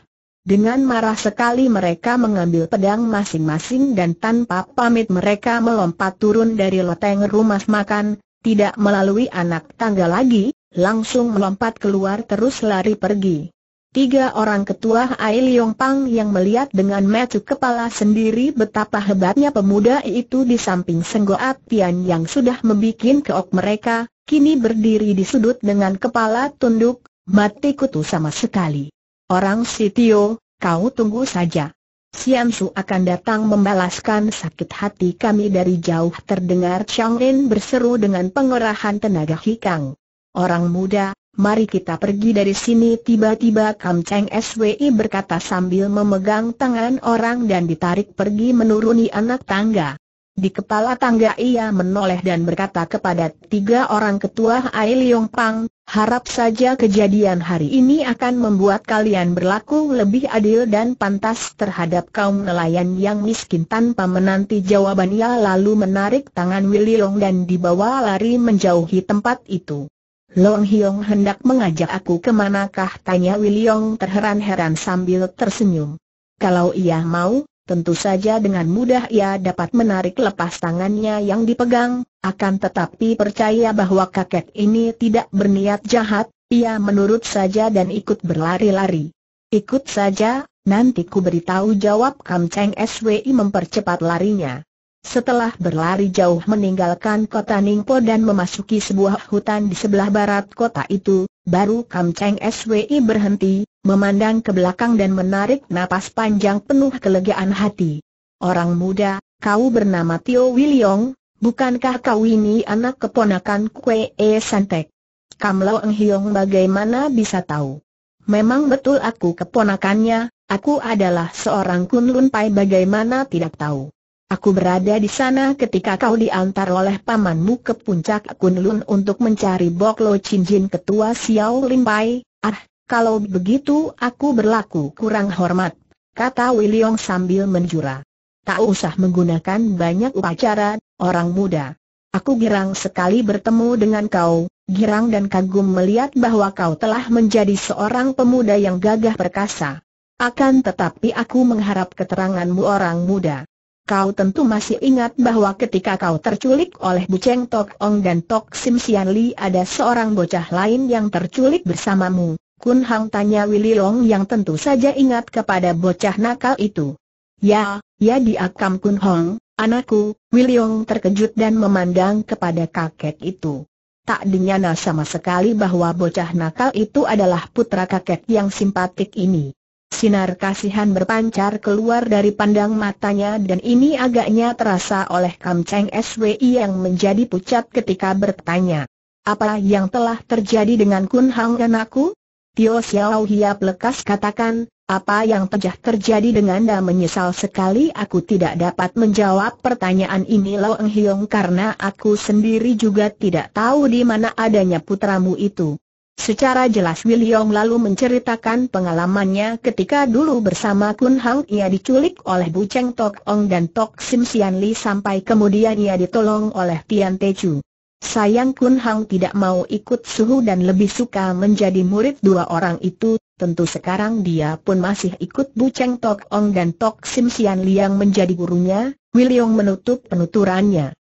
Dengan marah sekali mereka mengambil pedang masing-masing dan tanpa pamit mereka melompat turun dari loteng rumah makan, tidak melalui anak tangga lagi, langsung melompat keluar terus lari pergi. Tiga orang ketua Ai Leong Pang yang melihat dengan mata kepala sendiri betapa hebatnya pemuda itu di samping Senggoat Tian yang sudah membuat keok mereka, kini berdiri di sudut dengan kepala tunduk, mati kutu sama sekali. Orang Sitio, kau tunggu saja. Sian Su akan datang membalaskan sakit hati kami dari jauh terdengar Chang Lin berseru dengan pengerahan tenaga hikang. Orang muda, mari kita pergi dari sini Tiba-tiba Kam Cheng SWI berkata sambil memegang tangan orang dan ditarik pergi menuruni anak tangga di kepala tangga ia menoleh dan berkata kepada tiga orang ketua Ai Leong Pang, harap saja kejadian hari ini akan membuat kalian berlaku lebih adil dan pantas terhadap kaum nelayan yang miskin tanpa menanti jawabannya lalu menarik tangan Willy Long dan dibawa lari menjauhi tempat itu. Long Hiong hendak mengajak aku ke manakah? tanya Wiliong terheran-heran sambil tersenyum. Kalau ia mau, tentu saja dengan mudah ia dapat menarik lepas tangannya yang dipegang, akan tetapi percaya bahwa kakek ini tidak berniat jahat, ia menurut saja dan ikut berlari-lari. Ikut saja, nanti ku beritahu jawab Kam Cheng SWI mempercepat larinya. Setelah berlari jauh meninggalkan kota Ningpo dan memasuki sebuah hutan di sebelah barat kota itu, baru Kam Cheng SWI berhenti, memandang ke belakang dan menarik napas panjang penuh kelegaan hati. Orang muda, kau bernama Tio Wiliong, bukankah kau ini anak keponakan Kue E Santek? Kam Eng Hiong bagaimana bisa tahu? Memang betul aku keponakannya, aku adalah seorang Kun Lun Pai bagaimana tidak tahu. Aku berada di sana ketika kau diantar oleh pamanmu ke puncak Kunlun untuk mencari Bok Lo Jin ketua Xiao Limpai. Ah, kalau begitu aku berlaku kurang hormat, kata William sambil menjura. Tak usah menggunakan banyak upacara, orang muda. Aku girang sekali bertemu dengan kau, girang dan kagum melihat bahwa kau telah menjadi seorang pemuda yang gagah perkasa. Akan tetapi aku mengharap keteranganmu orang muda. Kau tentu masih ingat bahwa ketika kau terculik oleh Bu Cheng Tok Ong dan Tok Sim Sian Li ada seorang bocah lain yang terculik bersamamu. Kun Hang tanya Willy Long yang tentu saja ingat kepada bocah nakal itu. Ya, ya diakam Kun Hang, anakku, Willy Long terkejut dan memandang kepada kakek itu. Tak dinyana sama sekali bahwa bocah nakal itu adalah putra kakek yang simpatik ini. Sinar kasihan berpancar keluar dari pandang matanya dan ini agaknya terasa oleh Kam Cheng SWI yang menjadi pucat ketika bertanya. Apa yang telah terjadi dengan Kun Hang dan aku? Tio Xiao Hiap lekas katakan, apa yang telah terjadi dengan dan menyesal sekali aku tidak dapat menjawab pertanyaan ini Lo Eng Hiong karena aku sendiri juga tidak tahu di mana adanya putramu itu. Secara jelas William lalu menceritakan pengalamannya ketika dulu bersama Kun Hang ia diculik oleh Bu Cheng Tok Ong dan Tok Sim Sian Li sampai kemudian ia ditolong oleh Tian Te Chu. Sayang Kun Hang tidak mau ikut suhu dan lebih suka menjadi murid dua orang itu, tentu sekarang dia pun masih ikut Bu Cheng Tok Ong dan Tok Sim Sian Li yang menjadi gurunya, William menutup penuturannya.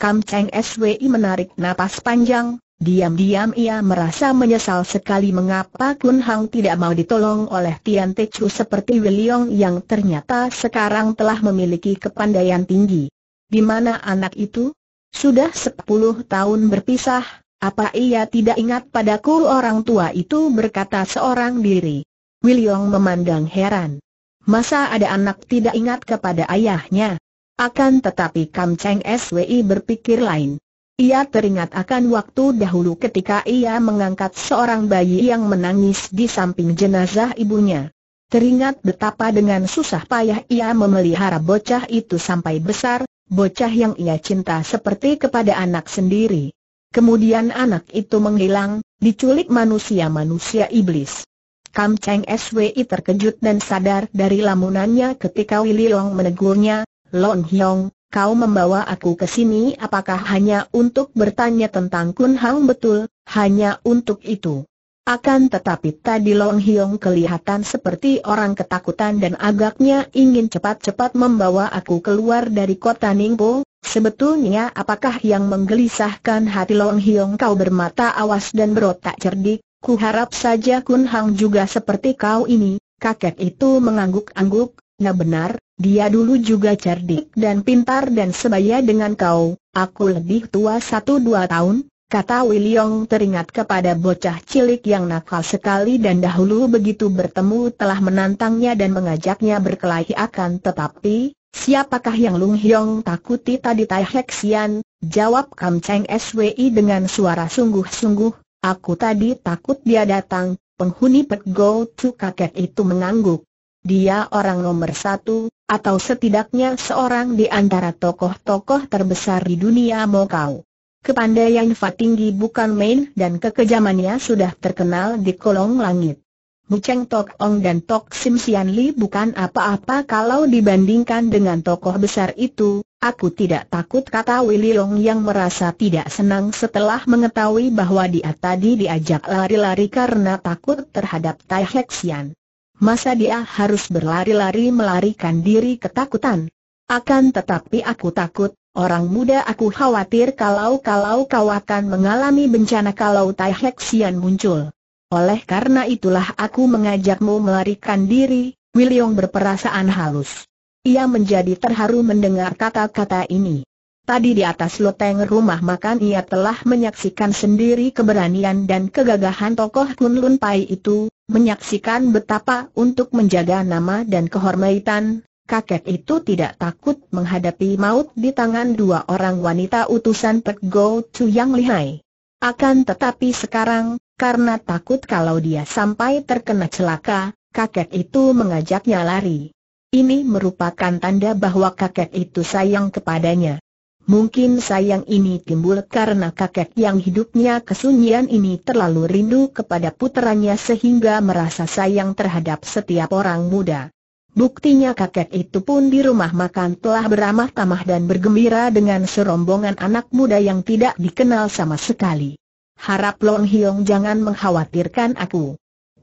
Kam Cheng SWI menarik napas panjang, Diam-diam ia merasa menyesal sekali mengapa Kun Hang tidak mau ditolong oleh Tian Te Chu seperti Wiliong yang ternyata sekarang telah memiliki kepandaian tinggi. Di mana anak itu? Sudah sepuluh tahun berpisah, apa ia tidak ingat padaku orang tua itu berkata seorang diri. Wiliong memandang heran. Masa ada anak tidak ingat kepada ayahnya? Akan tetapi Kam Cheng SWI berpikir lain. Ia teringat akan waktu dahulu ketika ia mengangkat seorang bayi yang menangis di samping jenazah ibunya. Teringat betapa dengan susah payah ia memelihara bocah itu sampai besar, bocah yang ia cinta seperti kepada anak sendiri. Kemudian anak itu menghilang, diculik manusia-manusia iblis. Kam Cheng SWI terkejut dan sadar dari lamunannya ketika Willy Long menegurnya, Lon Hiong, kau membawa aku ke sini apakah hanya untuk bertanya tentang Kun Hang betul, hanya untuk itu. Akan tetapi tadi Long Hiong kelihatan seperti orang ketakutan dan agaknya ingin cepat-cepat membawa aku keluar dari kota Ningbo. Sebetulnya apakah yang menggelisahkan hati Long Hiong kau bermata awas dan berotak cerdik? Ku harap saja Kun Hang juga seperti kau ini, kakek itu mengangguk-angguk, nah benar, dia dulu juga cerdik dan pintar dan sebaya dengan kau, aku lebih tua satu dua tahun, kata Wiliong teringat kepada bocah cilik yang nakal sekali dan dahulu begitu bertemu telah menantangnya dan mengajaknya berkelahi akan tetapi, siapakah yang Lung Hiong takuti tadi Tai Hek Sian, jawab Kam Cheng SWI dengan suara sungguh-sungguh, aku tadi takut dia datang, penghuni Pet Go Chu kakek itu mengangguk. Dia orang nomor satu, atau setidaknya seorang di antara tokoh-tokoh terbesar di dunia Mokau. Kepandaian Fa bukan main dan kekejamannya sudah terkenal di kolong langit. Buceng Tok Ong dan Tok Sim Sian Li bukan apa-apa kalau dibandingkan dengan tokoh besar itu, aku tidak takut kata Willy Long yang merasa tidak senang setelah mengetahui bahwa dia tadi diajak lari-lari karena takut terhadap Tai Hexian. Masa dia harus berlari-lari melarikan diri ketakutan? Akan tetapi aku takut, orang muda aku khawatir kalau-kalau kau akan mengalami bencana kalau Tai Hek Sian muncul. Oleh karena itulah aku mengajakmu melarikan diri, William berperasaan halus. Ia menjadi terharu mendengar kata-kata ini. Tadi di atas loteng rumah makan ia telah menyaksikan sendiri keberanian dan kegagahan tokoh Kunlun Pai itu, menyaksikan betapa untuk menjaga nama dan kehormatan, kakek itu tidak takut menghadapi maut di tangan dua orang wanita utusan Pek Go Chu yang lihai. Akan tetapi sekarang, karena takut kalau dia sampai terkena celaka, kakek itu mengajaknya lari. Ini merupakan tanda bahwa kakek itu sayang kepadanya. Mungkin sayang ini timbul karena kakek yang hidupnya kesunyian ini terlalu rindu kepada puteranya sehingga merasa sayang terhadap setiap orang muda. Buktinya kakek itu pun di rumah makan telah beramah tamah dan bergembira dengan serombongan anak muda yang tidak dikenal sama sekali. Harap Long Hiong jangan mengkhawatirkan aku.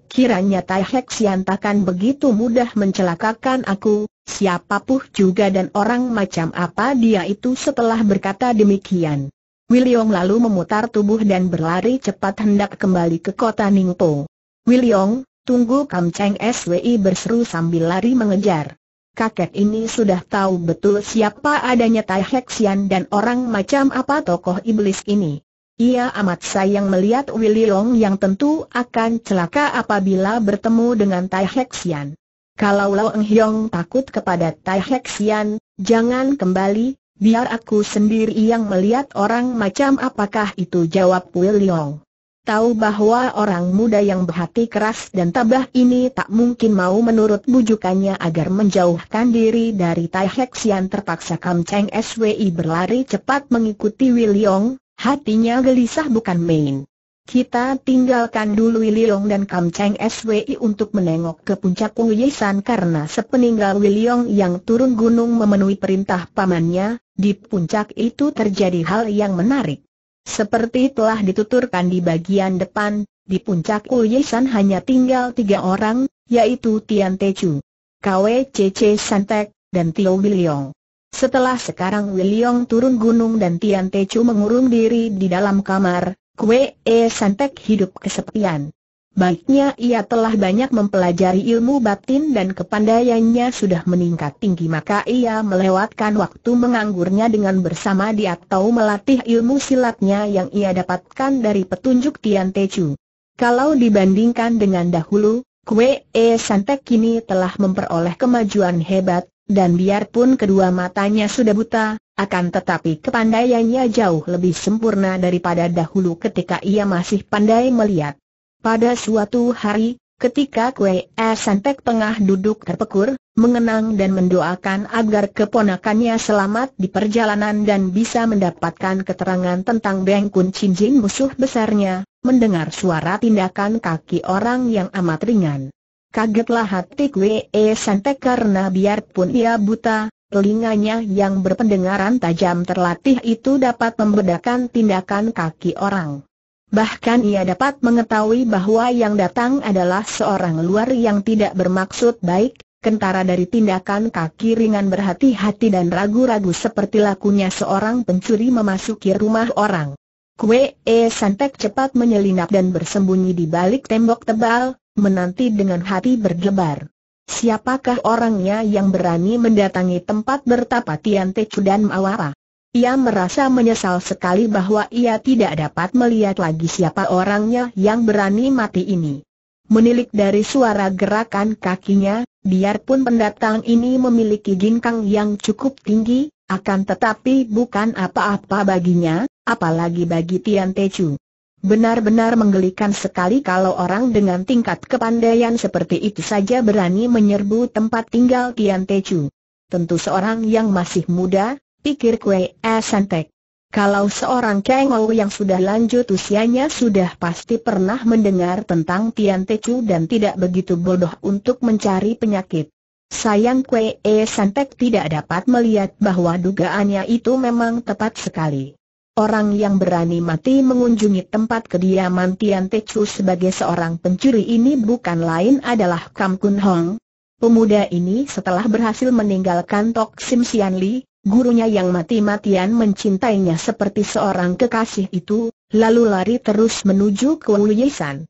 Kiranya Tai Hek Sian takkan begitu mudah mencelakakan aku, Siapa puh juga dan orang macam apa dia itu setelah berkata demikian. Wiliong lalu memutar tubuh dan berlari cepat hendak kembali ke kota Ningpo. Wiliong, tunggu Kam Cheng SWI berseru sambil lari mengejar. Kakek ini sudah tahu betul siapa adanya Tai Hexian dan orang macam apa tokoh iblis ini. Ia amat sayang melihat Wiliong yang tentu akan celaka apabila bertemu dengan Tai Hexian. Kalau Lau Eng Hiong takut kepada Tai Hek Sian, jangan kembali, biar aku sendiri yang melihat orang macam apakah itu jawab Leong. Tahu bahwa orang muda yang berhati keras dan tabah ini tak mungkin mau menurut bujukannya agar menjauhkan diri dari Tai Hek Sian terpaksa Kam Cheng SWI berlari cepat mengikuti Wiliong, hatinya gelisah bukan main. Kita tinggalkan dulu Wiliong dan Kam Cheng SWI untuk menengok ke puncak Yisan karena sepeninggal Wiliong yang turun gunung memenuhi perintah pamannya, di puncak itu terjadi hal yang menarik. Seperti telah dituturkan di bagian depan, di puncak Yisan hanya tinggal tiga orang, yaitu Tian Techu, KWCC Santek, dan Tio Wiliong. Setelah sekarang Wiliong turun gunung dan Tian Techu mengurung diri di dalam kamar, Kue E Santek hidup kesepian. Baiknya ia telah banyak mempelajari ilmu batin dan kepandaiannya sudah meningkat tinggi maka ia melewatkan waktu menganggurnya dengan bersama di atau melatih ilmu silatnya yang ia dapatkan dari petunjuk Tian Te Chu. Kalau dibandingkan dengan dahulu, Kue E Santek kini telah memperoleh kemajuan hebat, dan biarpun kedua matanya sudah buta, akan tetapi kepandaiannya jauh lebih sempurna daripada dahulu ketika ia masih pandai melihat. Pada suatu hari, ketika Kue er Santek tengah duduk terpekur, mengenang dan mendoakan agar keponakannya selamat di perjalanan dan bisa mendapatkan keterangan tentang Beng Kun Chin Jin musuh besarnya, mendengar suara tindakan kaki orang yang amat ringan. Kagetlah hati Kwe eh, Santek karena biarpun ia buta, telinganya yang berpendengaran tajam terlatih itu dapat membedakan tindakan kaki orang. Bahkan ia dapat mengetahui bahwa yang datang adalah seorang luar yang tidak bermaksud baik, kentara dari tindakan kaki ringan berhati-hati dan ragu-ragu seperti lakunya seorang pencuri memasuki rumah orang. Kue E eh, Santek cepat menyelinap dan bersembunyi di balik tembok tebal, menanti dengan hati berdebar. Siapakah orangnya yang berani mendatangi tempat bertapa Tian Chu dan Mawara? Ia merasa menyesal sekali bahwa ia tidak dapat melihat lagi siapa orangnya yang berani mati ini. Menilik dari suara gerakan kakinya, biarpun pendatang ini memiliki ginkang yang cukup tinggi, akan tetapi bukan apa-apa baginya, apalagi bagi Tian Techu. Benar-benar menggelikan sekali kalau orang dengan tingkat kepandaian seperti itu saja berani menyerbu tempat tinggal Tian Techu. Tentu seorang yang masih muda, pikir Kuei E eh, Santek. Kalau seorang Kang Ou yang sudah lanjut usianya sudah pasti pernah mendengar tentang Tian Techu dan tidak begitu bodoh untuk mencari penyakit. Sayang Kuei E eh, Santek tidak dapat melihat bahwa dugaannya itu memang tepat sekali. Orang yang berani mati mengunjungi tempat kediaman Tian Chu sebagai seorang pencuri ini bukan lain adalah Kam Kun Hong. Pemuda ini setelah berhasil meninggalkan Tok Sim Sian Li, gurunya yang mati-matian mencintainya seperti seorang kekasih itu, lalu lari terus menuju ke Yisan.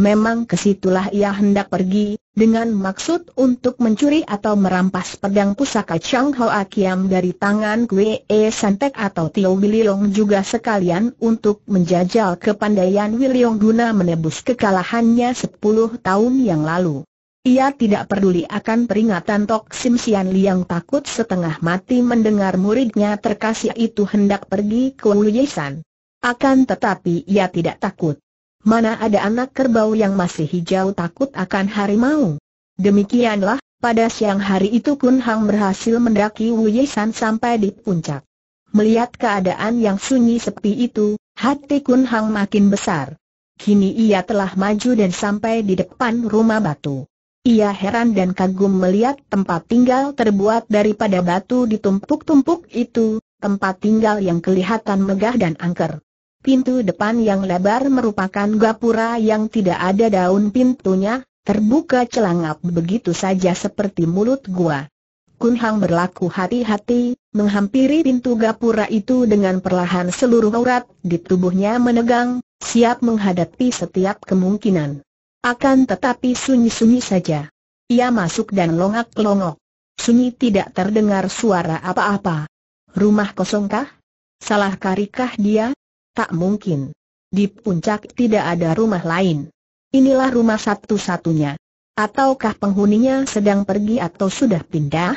Memang ke situlah ia hendak pergi, dengan maksud untuk mencuri atau merampas pedang pusaka Chang Ho Akiam dari tangan Kwe E Santek atau Tio Wililong juga sekalian untuk menjajal kepandaian Wililong guna menebus kekalahannya 10 tahun yang lalu. Ia tidak peduli akan peringatan Tok Sim Sian Liang takut setengah mati mendengar muridnya terkasih itu hendak pergi ke Wuyesan. Akan tetapi ia tidak takut. Mana ada anak kerbau yang masih hijau takut akan harimau? Demikianlah, pada siang hari itu Kun Hang berhasil mendaki Wuyesan sampai di puncak. Melihat keadaan yang sunyi sepi itu, hati Kun Hang makin besar. Kini ia telah maju dan sampai di depan rumah batu. Ia heran dan kagum melihat tempat tinggal terbuat daripada batu ditumpuk-tumpuk itu, tempat tinggal yang kelihatan megah dan angker. Pintu depan yang lebar merupakan gapura yang tidak ada daun pintunya, terbuka celangap begitu saja seperti mulut gua. Kun Hang berlaku hati-hati, menghampiri pintu gapura itu dengan perlahan seluruh urat di tubuhnya menegang, siap menghadapi setiap kemungkinan. Akan tetapi sunyi-sunyi saja. Ia masuk dan longak-longok. Sunyi tidak terdengar suara apa-apa. Rumah kosongkah? Salah karikah dia? Tak mungkin. Di puncak tidak ada rumah lain. Inilah rumah satu-satunya. Ataukah penghuninya sedang pergi atau sudah pindah?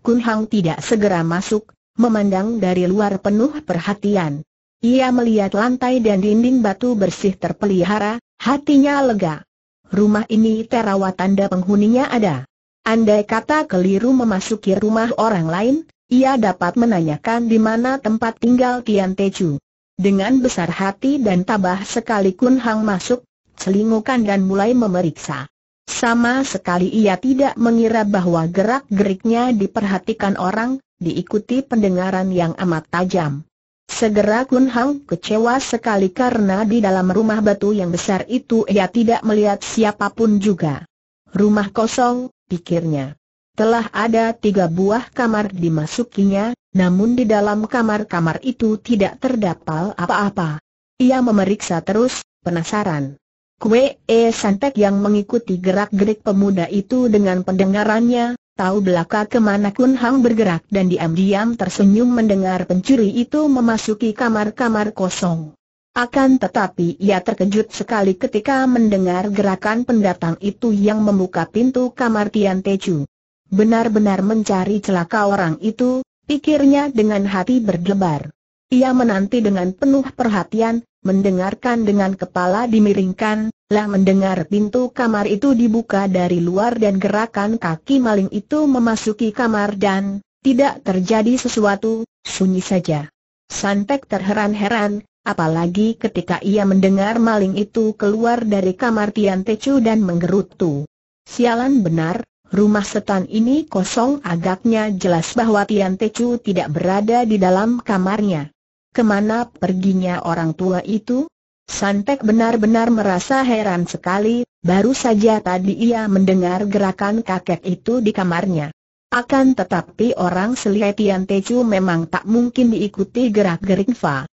Kun Hang tidak segera masuk, memandang dari luar penuh perhatian. Ia melihat lantai dan dinding batu bersih terpelihara, hatinya lega. Rumah ini terawat tanda penghuninya ada. Andai kata keliru memasuki rumah orang lain, ia dapat menanyakan di mana tempat tinggal Tian Teju. Dengan besar hati dan tabah sekali Kun Hang masuk, selingukan dan mulai memeriksa. Sama sekali ia tidak mengira bahwa gerak-geriknya diperhatikan orang, diikuti pendengaran yang amat tajam. Segera Kun Hang kecewa sekali karena di dalam rumah batu yang besar itu ia tidak melihat siapapun juga. Rumah kosong, pikirnya. Telah ada tiga buah kamar dimasukinya, namun di dalam kamar-kamar itu tidak terdapat apa-apa. Ia memeriksa terus, penasaran. Kue E Santek yang mengikuti gerak-gerik pemuda itu dengan pendengarannya, tahu belaka kemana Kun Hang bergerak dan diam-diam tersenyum mendengar pencuri itu memasuki kamar-kamar kosong. Akan tetapi ia terkejut sekali ketika mendengar gerakan pendatang itu yang membuka pintu kamar Tian Teju. Benar-benar mencari celaka orang itu, Pikirnya dengan hati berdebar. Ia menanti dengan penuh perhatian, mendengarkan dengan kepala dimiringkan, lah mendengar pintu kamar itu dibuka dari luar dan gerakan kaki maling itu memasuki kamar dan, tidak terjadi sesuatu, sunyi saja. Santek terheran-heran, apalagi ketika ia mendengar maling itu keluar dari kamar Tian Tecu dan menggerutu. Sialan benar, Rumah setan ini kosong agaknya jelas bahwa Tian Te Chu tidak berada di dalam kamarnya. Kemana perginya orang tua itu? Santek benar-benar merasa heran sekali, baru saja tadi ia mendengar gerakan kakek itu di kamarnya. Akan tetapi orang selia Tian Te Chu memang tak mungkin diikuti gerak-gerik Fa.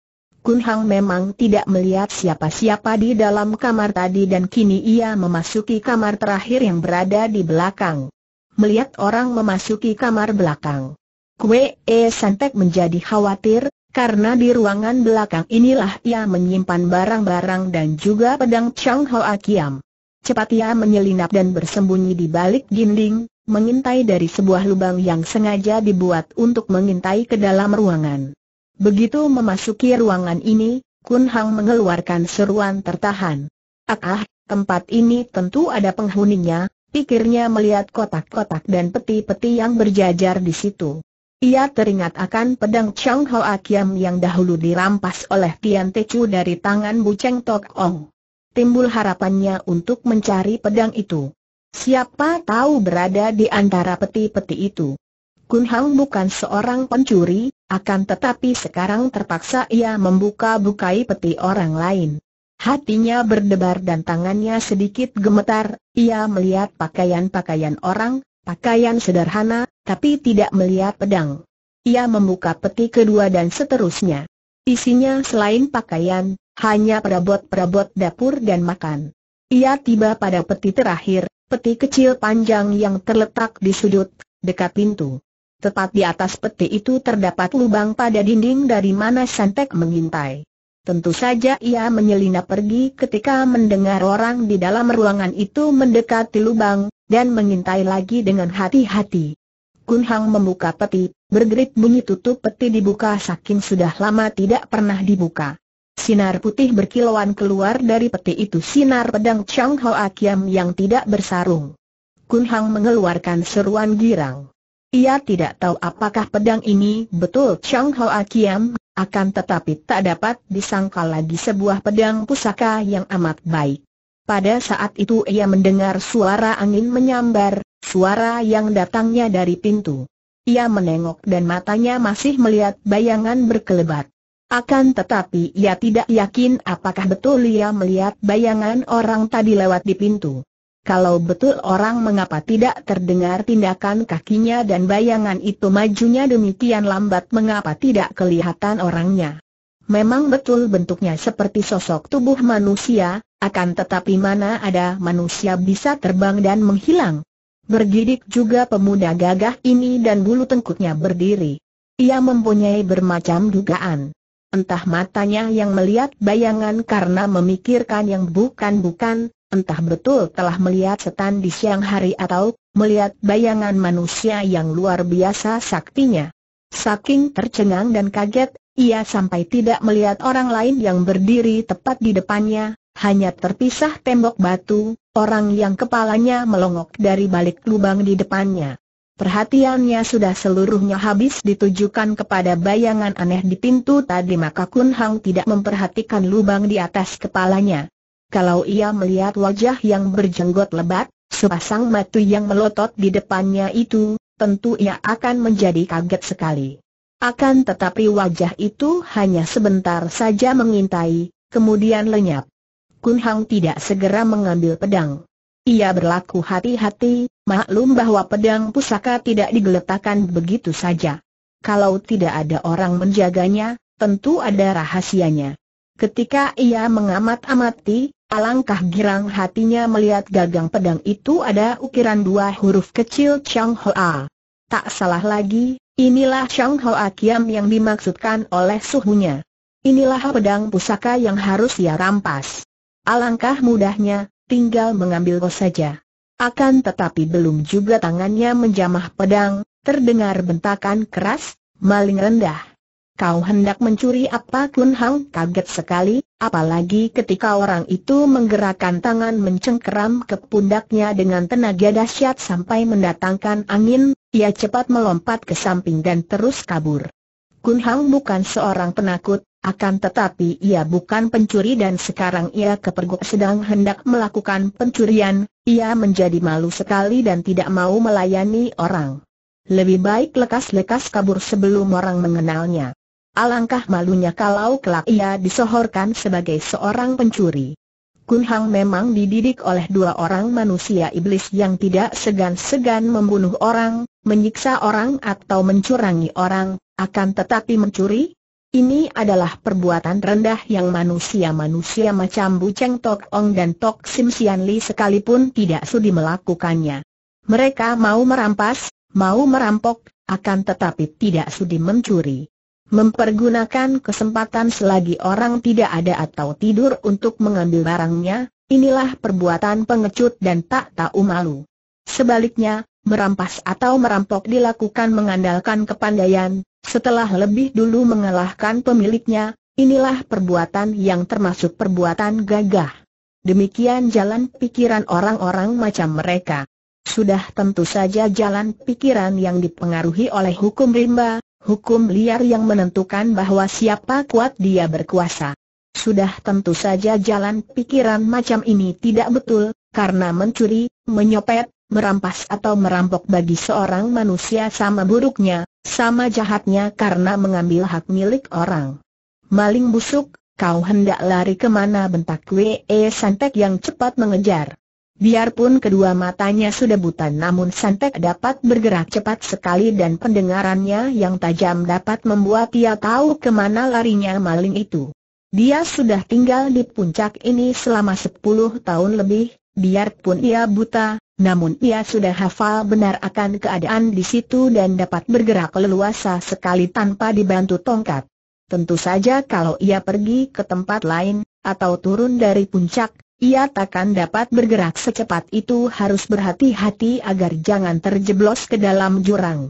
Kun Hang memang tidak melihat siapa-siapa di dalam kamar tadi dan kini ia memasuki kamar terakhir yang berada di belakang. Melihat orang memasuki kamar belakang. Kue E Santek menjadi khawatir, karena di ruangan belakang inilah ia menyimpan barang-barang dan juga pedang Chang Ho Kiam. Cepat ia menyelinap dan bersembunyi di balik dinding, mengintai dari sebuah lubang yang sengaja dibuat untuk mengintai ke dalam ruangan. Begitu memasuki ruangan ini, Kun Hang mengeluarkan seruan tertahan. Ah, ah, tempat ini tentu ada penghuninya, pikirnya melihat kotak-kotak dan peti-peti yang berjajar di situ. Ia teringat akan pedang Chang Ho Akiam yang dahulu dirampas oleh Tian Te Chu dari tangan Bu Cheng Tok Ong. Timbul harapannya untuk mencari pedang itu. Siapa tahu berada di antara peti-peti itu. Kun Hang bukan seorang pencuri, akan tetapi sekarang terpaksa ia membuka-bukai peti orang lain. Hatinya berdebar dan tangannya sedikit gemetar, ia melihat pakaian-pakaian orang, pakaian sederhana, tapi tidak melihat pedang. Ia membuka peti kedua dan seterusnya. Isinya selain pakaian, hanya perabot-perabot dapur dan makan. Ia tiba pada peti terakhir, peti kecil panjang yang terletak di sudut, dekat pintu. Tepat di atas peti itu terdapat lubang pada dinding dari mana Santek mengintai. Tentu saja ia menyelinap pergi ketika mendengar orang di dalam ruangan itu mendekati lubang, dan mengintai lagi dengan hati-hati. Kun Hang membuka peti, bergerit bunyi tutup peti dibuka saking sudah lama tidak pernah dibuka. Sinar putih berkilauan keluar dari peti itu sinar pedang Chang Ho Akiam yang tidak bersarung. Kun Hang mengeluarkan seruan girang. Ia tidak tahu apakah pedang ini betul Chang Hoa Kiam, akan tetapi tak dapat disangka lagi sebuah pedang pusaka yang amat baik. Pada saat itu ia mendengar suara angin menyambar, suara yang datangnya dari pintu. Ia menengok dan matanya masih melihat bayangan berkelebat. Akan tetapi ia tidak yakin apakah betul ia melihat bayangan orang tadi lewat di pintu. Kalau betul orang mengapa tidak terdengar tindakan kakinya dan bayangan itu majunya demikian lambat mengapa tidak kelihatan orangnya. Memang betul bentuknya seperti sosok tubuh manusia, akan tetapi mana ada manusia bisa terbang dan menghilang. Bergidik juga pemuda gagah ini dan bulu tengkuknya berdiri. Ia mempunyai bermacam dugaan. Entah matanya yang melihat bayangan karena memikirkan yang bukan-bukan, entah betul telah melihat setan di siang hari atau melihat bayangan manusia yang luar biasa saktinya. Saking tercengang dan kaget, ia sampai tidak melihat orang lain yang berdiri tepat di depannya, hanya terpisah tembok batu, orang yang kepalanya melongok dari balik lubang di depannya. Perhatiannya sudah seluruhnya habis ditujukan kepada bayangan aneh di pintu tadi maka Kun Hang tidak memperhatikan lubang di atas kepalanya kalau ia melihat wajah yang berjenggot lebat, sepasang mata yang melotot di depannya itu, tentu ia akan menjadi kaget sekali. Akan tetapi wajah itu hanya sebentar saja mengintai, kemudian lenyap. Kun Hang tidak segera mengambil pedang. Ia berlaku hati-hati, maklum bahwa pedang pusaka tidak digeletakkan begitu saja. Kalau tidak ada orang menjaganya, tentu ada rahasianya. Ketika ia mengamat-amati, Alangkah girang hatinya melihat gagang pedang itu ada ukiran dua huruf kecil Chang Hoa. Tak salah lagi, inilah Chang Hoa Kiam yang dimaksudkan oleh suhunya. Inilah pedang pusaka yang harus ia rampas. Alangkah mudahnya, tinggal mengambil saja. Akan tetapi belum juga tangannya menjamah pedang, terdengar bentakan keras, maling rendah. Kau hendak mencuri apa Kun Hang kaget sekali, Apalagi ketika orang itu menggerakkan tangan mencengkeram ke pundaknya dengan tenaga dahsyat sampai mendatangkan angin, ia cepat melompat ke samping dan terus kabur. Kun Hang bukan seorang penakut, akan tetapi ia bukan pencuri dan sekarang ia kepergok sedang hendak melakukan pencurian, ia menjadi malu sekali dan tidak mau melayani orang. Lebih baik lekas-lekas kabur sebelum orang mengenalnya. Alangkah malunya kalau kelak ia disohorkan sebagai seorang pencuri. Kun Hang memang dididik oleh dua orang manusia iblis yang tidak segan-segan membunuh orang, menyiksa orang atau mencurangi orang, akan tetapi mencuri? Ini adalah perbuatan rendah yang manusia-manusia macam Bu Cheng Tok Ong dan Tok Sim Sian Li sekalipun tidak sudi melakukannya. Mereka mau merampas, mau merampok, akan tetapi tidak sudi mencuri. Mempergunakan kesempatan selagi orang tidak ada atau tidur untuk mengambil barangnya, inilah perbuatan pengecut dan tak tahu malu. Sebaliknya, merampas atau merampok dilakukan mengandalkan kepandaian, setelah lebih dulu mengalahkan pemiliknya, inilah perbuatan yang termasuk perbuatan gagah. Demikian jalan pikiran orang-orang macam mereka. Sudah tentu saja jalan pikiran yang dipengaruhi oleh hukum rimba, hukum liar yang menentukan bahwa siapa kuat dia berkuasa. Sudah tentu saja jalan pikiran macam ini tidak betul, karena mencuri, menyopet, merampas atau merampok bagi seorang manusia sama buruknya, sama jahatnya karena mengambil hak milik orang. Maling busuk, kau hendak lari kemana bentak W.E. Santek yang cepat mengejar. Biarpun kedua matanya sudah buta namun Santek dapat bergerak cepat sekali dan pendengarannya yang tajam dapat membuat ia tahu kemana larinya maling itu. Dia sudah tinggal di puncak ini selama 10 tahun lebih, biarpun ia buta, namun ia sudah hafal benar akan keadaan di situ dan dapat bergerak leluasa sekali tanpa dibantu tongkat. Tentu saja kalau ia pergi ke tempat lain, atau turun dari puncak, ia takkan dapat bergerak secepat itu harus berhati-hati agar jangan terjeblos ke dalam jurang.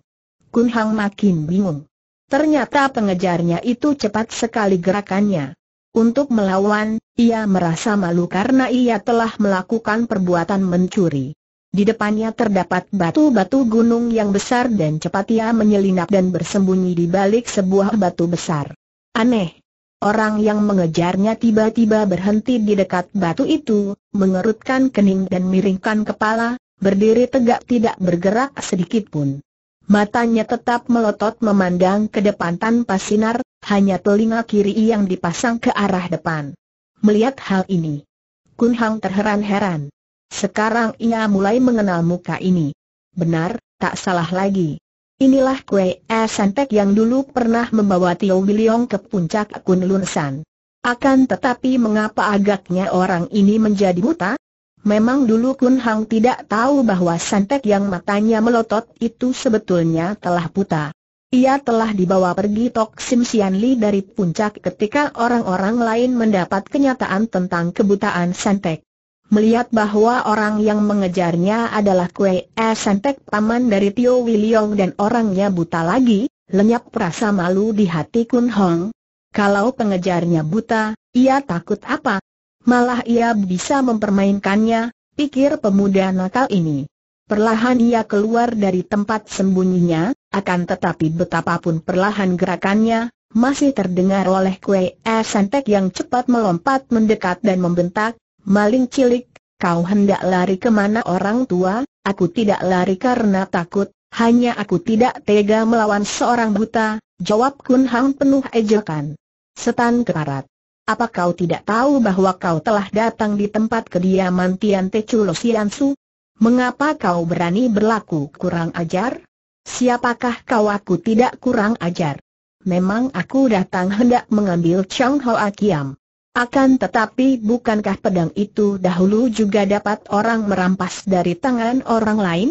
Kun Hang makin bingung. Ternyata pengejarnya itu cepat sekali gerakannya. Untuk melawan, ia merasa malu karena ia telah melakukan perbuatan mencuri. Di depannya terdapat batu-batu gunung yang besar dan cepat ia menyelinap dan bersembunyi di balik sebuah batu besar. Aneh, Orang yang mengejarnya tiba-tiba berhenti di dekat batu itu, mengerutkan kening dan miringkan kepala, berdiri tegak tidak bergerak sedikit pun. Matanya tetap melotot memandang ke depan tanpa sinar, hanya telinga kiri yang dipasang ke arah depan. Melihat hal ini, Kun Hang terheran-heran. Sekarang ia mulai mengenal muka ini. Benar, tak salah lagi. Inilah Kue es Santek yang dulu pernah membawa Tio Wiliong ke puncak akun lunsan. Akan tetapi mengapa agaknya orang ini menjadi buta? Memang dulu Kun Hang tidak tahu bahwa Santek yang matanya melotot itu sebetulnya telah buta. Ia telah dibawa pergi Tok Sim Sian Li dari puncak ketika orang-orang lain mendapat kenyataan tentang kebutaan Santek melihat bahwa orang yang mengejarnya adalah Kue Esentek paman dari Tio Wiliong dan orangnya buta lagi, lenyap perasa malu di hati Kun Hong. Kalau pengejarnya buta, ia takut apa? Malah ia bisa mempermainkannya, pikir pemuda nakal ini. Perlahan ia keluar dari tempat sembunyinya, akan tetapi betapapun perlahan gerakannya, masih terdengar oleh Kue Esentek yang cepat melompat mendekat dan membentak, maling cilik, kau hendak lari kemana orang tua, aku tidak lari karena takut, hanya aku tidak tega melawan seorang buta, jawab Kun Hang penuh ejekan. Setan kekarat. Apa kau tidak tahu bahwa kau telah datang di tempat kediaman Tian Te Chulo Su? Mengapa kau berani berlaku kurang ajar? Siapakah kau aku tidak kurang ajar? Memang aku datang hendak mengambil Chang Hoa Kiam. Akan tetapi bukankah pedang itu dahulu juga dapat orang merampas dari tangan orang lain?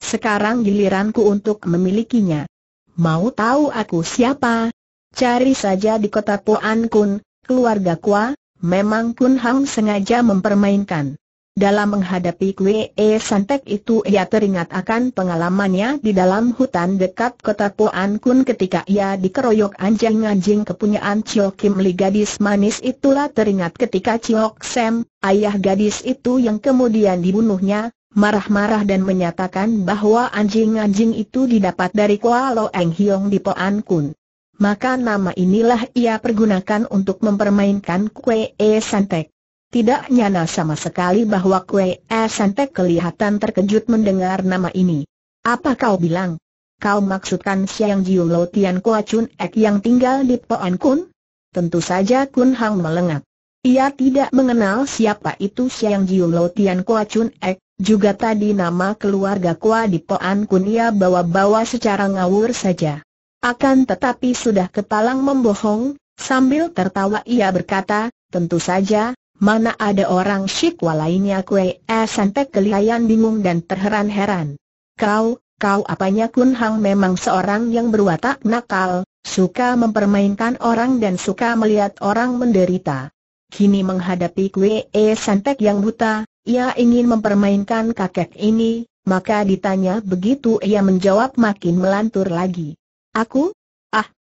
Sekarang giliranku untuk memilikinya. Mau tahu aku siapa? Cari saja di kota Poan Kun, keluarga Kua, memang Kun Hang sengaja mempermainkan. Dalam menghadapi Kwe e Santek itu ia teringat akan pengalamannya di dalam hutan dekat kota Poan Kun ketika ia dikeroyok anjing-anjing kepunyaan Chio Kim Li gadis manis itulah teringat ketika Chiok Sam, ayah gadis itu yang kemudian dibunuhnya, marah-marah dan menyatakan bahwa anjing-anjing itu didapat dari Lo Eng Hiong di Poan Kun. Maka nama inilah ia pergunakan untuk mempermainkan Kwe e Santek. Tidak nyana sama sekali bahwa Kue Santek kelihatan terkejut mendengar nama ini. Apa kau bilang? Kau maksudkan Siang Jiu Lo Tian Kua Chun Ek yang tinggal di Poan Kun? Tentu saja Kun Hang melengak. Ia tidak mengenal siapa itu Siang Jiu Lo Tian Kua Chun Ek, juga tadi nama keluarga Kua di Poan Kun ia bawa-bawa secara ngawur saja. Akan tetapi sudah kepalang membohong, sambil tertawa ia berkata, tentu saja, mana ada orang syikwa lainnya kue eh sampai kelihayan bingung dan terheran-heran. Kau, kau apanya Kun Hang memang seorang yang berwatak nakal, suka mempermainkan orang dan suka melihat orang menderita. Kini menghadapi kue eh santek yang buta, ia ingin mempermainkan kakek ini, maka ditanya begitu ia menjawab makin melantur lagi. Aku,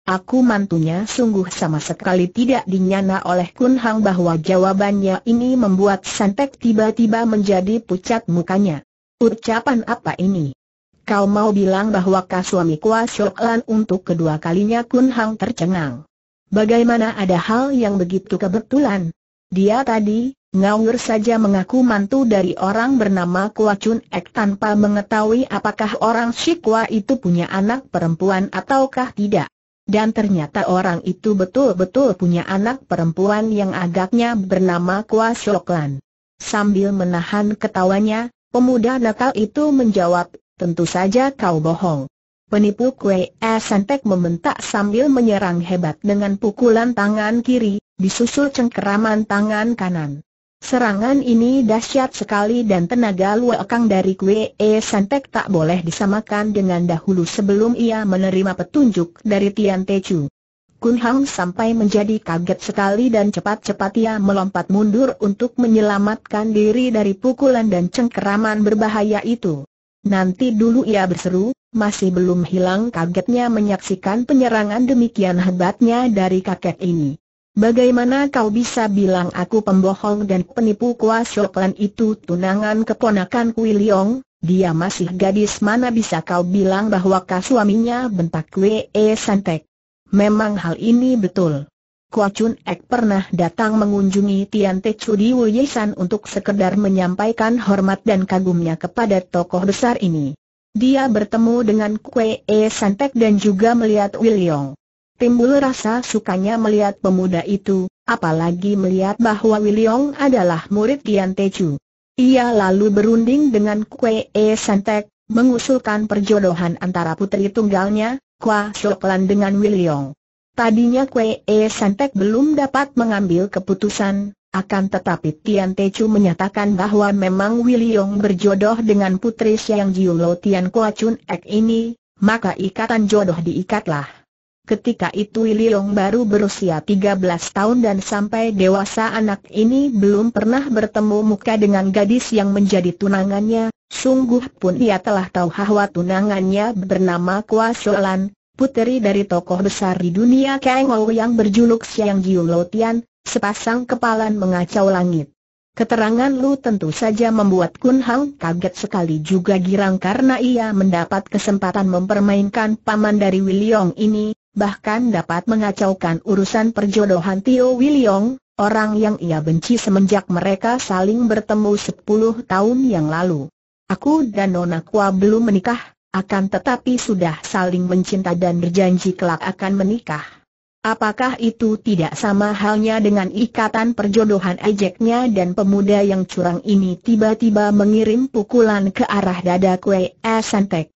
Aku mantunya sungguh sama sekali tidak dinyana oleh Kun Hang bahwa jawabannya ini membuat Santek tiba-tiba menjadi pucat mukanya. Ucapan apa ini? Kau mau bilang bahwa kah suami Kua untuk kedua kalinya Kun Hang tercengang. Bagaimana ada hal yang begitu kebetulan? Dia tadi, ngawur saja mengaku mantu dari orang bernama Kua Ek tanpa mengetahui apakah orang Shikwa itu punya anak perempuan ataukah tidak. Dan ternyata orang itu betul-betul punya anak perempuan yang agaknya bernama Kwa Shoklan. Sambil menahan ketawanya, pemuda nakal itu menjawab, tentu saja kau bohong. Penipu Kwe E Santek membentak sambil menyerang hebat dengan pukulan tangan kiri, disusul cengkeraman tangan kanan. Serangan ini dahsyat sekali dan tenaga luakang dari Kwe e Santek tak boleh disamakan dengan dahulu sebelum ia menerima petunjuk dari Tian Te Chu. Kun Hang sampai menjadi kaget sekali dan cepat-cepat ia melompat mundur untuk menyelamatkan diri dari pukulan dan cengkeraman berbahaya itu. Nanti dulu ia berseru, masih belum hilang kagetnya menyaksikan penyerangan demikian hebatnya dari kakek ini. Bagaimana kau bisa bilang aku pembohong dan penipu kuas Shoklan itu tunangan keponakan Kui Leong? Dia masih gadis mana bisa kau bilang bahwa kau suaminya bentak Wee e Santek. Memang hal ini betul. Kua Chun Ek pernah datang mengunjungi Tian Te Chu di San untuk sekedar menyampaikan hormat dan kagumnya kepada tokoh besar ini. Dia bertemu dengan Kue e Santek dan juga melihat Wiliong timbul rasa sukanya melihat pemuda itu, apalagi melihat bahwa Wiliong adalah murid Tian Teju. Ia lalu berunding dengan Kue E Santek, mengusulkan perjodohan antara putri tunggalnya, Kwa Soklan dengan Wiliong. Tadinya Kue E Santek belum dapat mengambil keputusan, akan tetapi Tian Techu menyatakan bahwa memang Wiliong berjodoh dengan putri Siang Jiulo Tian Kua Chun Ek ini, maka ikatan jodoh diikatlah. Ketika itu Liong baru berusia 13 tahun dan sampai dewasa anak ini belum pernah bertemu muka dengan gadis yang menjadi tunangannya, sungguh pun ia telah tahu bahwa tunangannya bernama Kwa Sholan, puteri dari tokoh besar di dunia Ou yang berjuluk Siang Gium Lotian, sepasang kepalan mengacau langit. Keterangan Lu tentu saja membuat Kun Hang kaget sekali juga girang karena ia mendapat kesempatan mempermainkan paman dari Wiliong ini, bahkan dapat mengacaukan urusan perjodohan Tio Wiliong, orang yang ia benci semenjak mereka saling bertemu 10 tahun yang lalu. Aku dan Nona Kua belum menikah, akan tetapi sudah saling mencinta dan berjanji kelak akan menikah. Apakah itu tidak sama halnya dengan ikatan perjodohan ejeknya dan pemuda yang curang ini tiba-tiba mengirim pukulan ke arah dada kue esantek?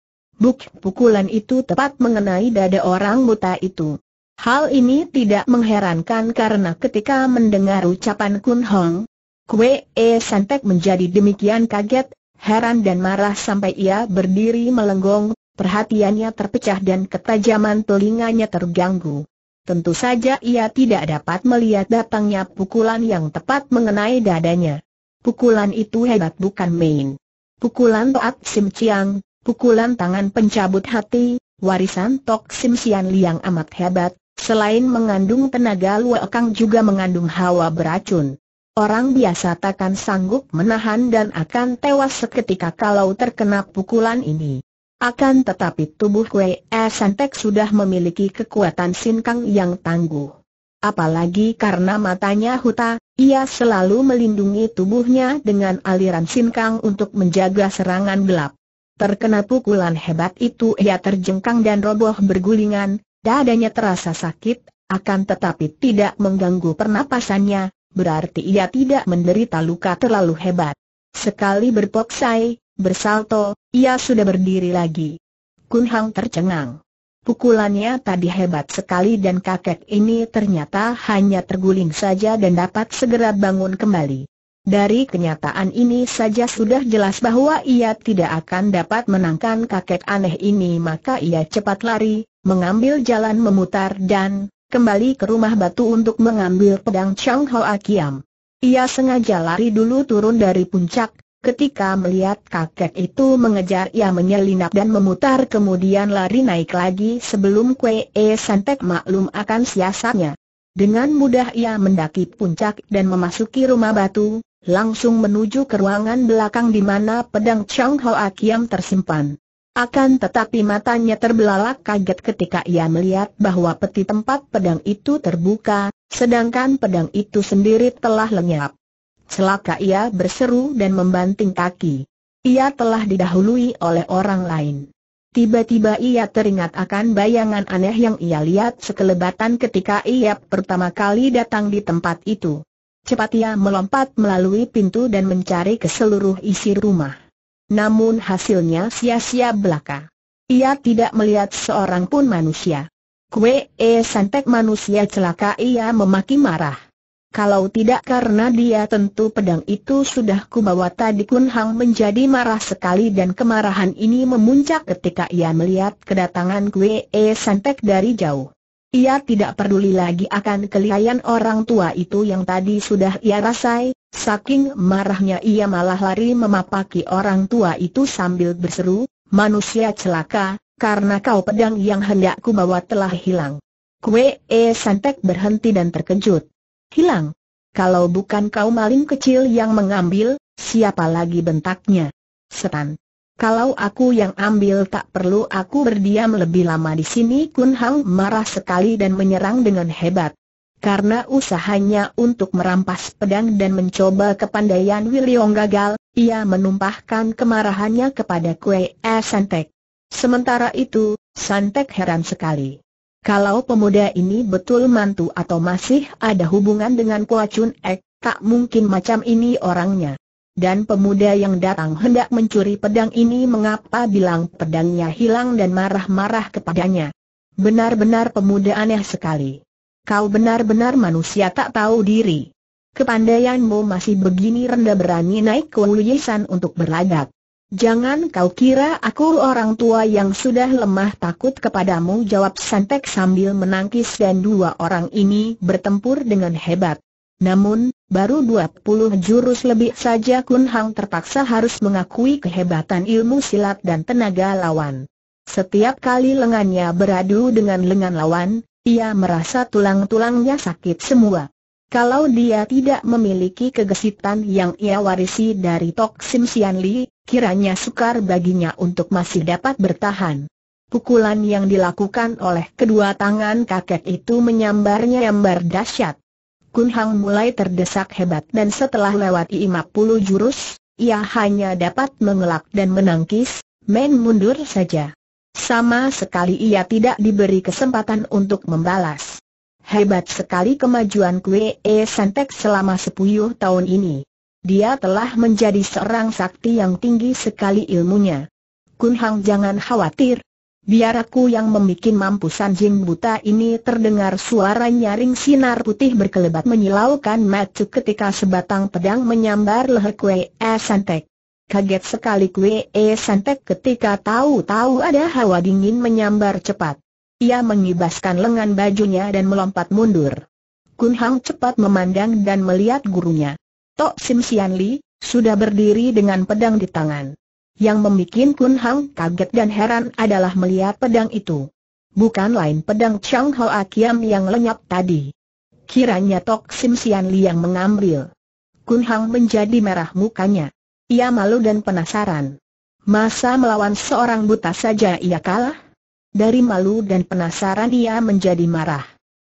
Buk pukulan itu tepat mengenai dada orang buta itu. Hal ini tidak mengherankan karena ketika mendengar ucapan Kun Hong, Kue E Santek menjadi demikian kaget, heran dan marah sampai ia berdiri melenggong, perhatiannya terpecah dan ketajaman telinganya terganggu. Tentu saja ia tidak dapat melihat datangnya pukulan yang tepat mengenai dadanya. Pukulan itu hebat bukan main. Pukulan Toat Sim Chiang, pukulan tangan pencabut hati, warisan Tok Sim Sian Liang amat hebat, selain mengandung tenaga Kang juga mengandung hawa beracun. Orang biasa takkan sanggup menahan dan akan tewas seketika kalau terkena pukulan ini. Akan tetapi tubuh Kwe e Santek sudah memiliki kekuatan sinkang yang tangguh. Apalagi karena matanya Huta, ia selalu melindungi tubuhnya dengan aliran sinkang untuk menjaga serangan gelap. Terkena pukulan hebat itu ia terjengkang dan roboh bergulingan, dadanya terasa sakit, akan tetapi tidak mengganggu pernapasannya, berarti ia tidak menderita luka terlalu hebat. Sekali berpoksai, bersalto, ia sudah berdiri lagi. Kun Hang tercengang. Pukulannya tadi hebat sekali dan kakek ini ternyata hanya terguling saja dan dapat segera bangun kembali. Dari kenyataan ini saja sudah jelas bahwa ia tidak akan dapat menangkan kakek aneh ini maka ia cepat lari, mengambil jalan memutar dan kembali ke rumah batu untuk mengambil pedang Chang Hao Kiam. Ia sengaja lari dulu turun dari puncak, ketika melihat kakek itu mengejar ia menyelinap dan memutar kemudian lari naik lagi sebelum Kwe E Santek maklum akan siasatnya. Dengan mudah ia mendaki puncak dan memasuki rumah batu, langsung menuju ke ruangan belakang di mana pedang Chang Hao Kiam tersimpan. Akan tetapi matanya terbelalak kaget ketika ia melihat bahwa peti tempat pedang itu terbuka, sedangkan pedang itu sendiri telah lenyap. Celaka ia berseru dan membanting kaki. Ia telah didahului oleh orang lain. Tiba-tiba ia teringat akan bayangan aneh yang ia lihat sekelebatan ketika ia pertama kali datang di tempat itu. Cepat ia melompat melalui pintu dan mencari ke seluruh isi rumah. Namun hasilnya sia-sia belaka. Ia tidak melihat seorang pun manusia. Kue e santek manusia celaka ia memaki marah. Kalau tidak karena dia tentu pedang itu sudah kubawa tadi Kun Hang menjadi marah sekali dan kemarahan ini memuncak ketika ia melihat kedatangan Kue E Santek dari jauh. Ia tidak peduli lagi akan kelihayan orang tua itu yang tadi sudah ia rasai, saking marahnya ia malah lari memapaki orang tua itu sambil berseru, manusia celaka, karena kau pedang yang hendakku bawa telah hilang. Kue E Santek berhenti dan terkejut. Hilang? Kalau bukan kau maling kecil yang mengambil, siapa lagi bentaknya? Setan. Kalau aku yang ambil tak perlu aku berdiam lebih lama di sini Kun Hang marah sekali dan menyerang dengan hebat. Karena usahanya untuk merampas pedang dan mencoba kepandaian Wiliong gagal, ia menumpahkan kemarahannya kepada Kue E Santek. Sementara itu, Santek heran sekali. Kalau pemuda ini betul mantu atau masih ada hubungan dengan Kua Chun Ek, tak mungkin macam ini orangnya. Dan pemuda yang datang hendak mencuri pedang ini mengapa bilang pedangnya hilang dan marah-marah kepadanya. Benar-benar pemuda aneh sekali. Kau benar-benar manusia tak tahu diri. Kepandaianmu masih begini rendah berani naik ke Wuyisan untuk berlagak. Jangan kau kira aku orang tua yang sudah lemah takut kepadamu jawab Santek sambil menangkis dan dua orang ini bertempur dengan hebat. Namun, baru 20 jurus lebih saja Kun Hang terpaksa harus mengakui kehebatan ilmu silat dan tenaga lawan. Setiap kali lengannya beradu dengan lengan lawan, ia merasa tulang-tulangnya sakit semua. Kalau dia tidak memiliki kegesitan yang ia warisi dari Tok Sim Sian Li, kiranya sukar baginya untuk masih dapat bertahan. Pukulan yang dilakukan oleh kedua tangan kakek itu menyambar-nyambar dahsyat. Kun Hang mulai terdesak hebat dan setelah lewati 50 jurus, ia hanya dapat mengelak dan menangkis, main mundur saja. Sama sekali ia tidak diberi kesempatan untuk membalas. Hebat sekali kemajuan Kue E Santek selama 10 tahun ini. Dia telah menjadi seorang sakti yang tinggi sekali ilmunya. Kun Hang jangan khawatir, Biar aku yang membuat mampusan Jin Buta ini terdengar suara nyaring sinar putih berkelebat menyilaukan mata ketika sebatang pedang menyambar leher Kue E Santek. Kaget sekali Kue E Santek ketika tahu-tahu ada hawa dingin menyambar cepat. Ia mengibaskan lengan bajunya dan melompat mundur. Kun Hang cepat memandang dan melihat gurunya. Tok Sim Sian Li, sudah berdiri dengan pedang di tangan. Yang membuat Kun Hang kaget dan heran adalah melihat pedang itu. Bukan lain pedang Chang Ho Akiam yang lenyap tadi. Kiranya Tok Sim Sian Li yang mengambil. Kun Hang menjadi merah mukanya. Ia malu dan penasaran. Masa melawan seorang buta saja ia kalah? Dari malu dan penasaran ia menjadi marah.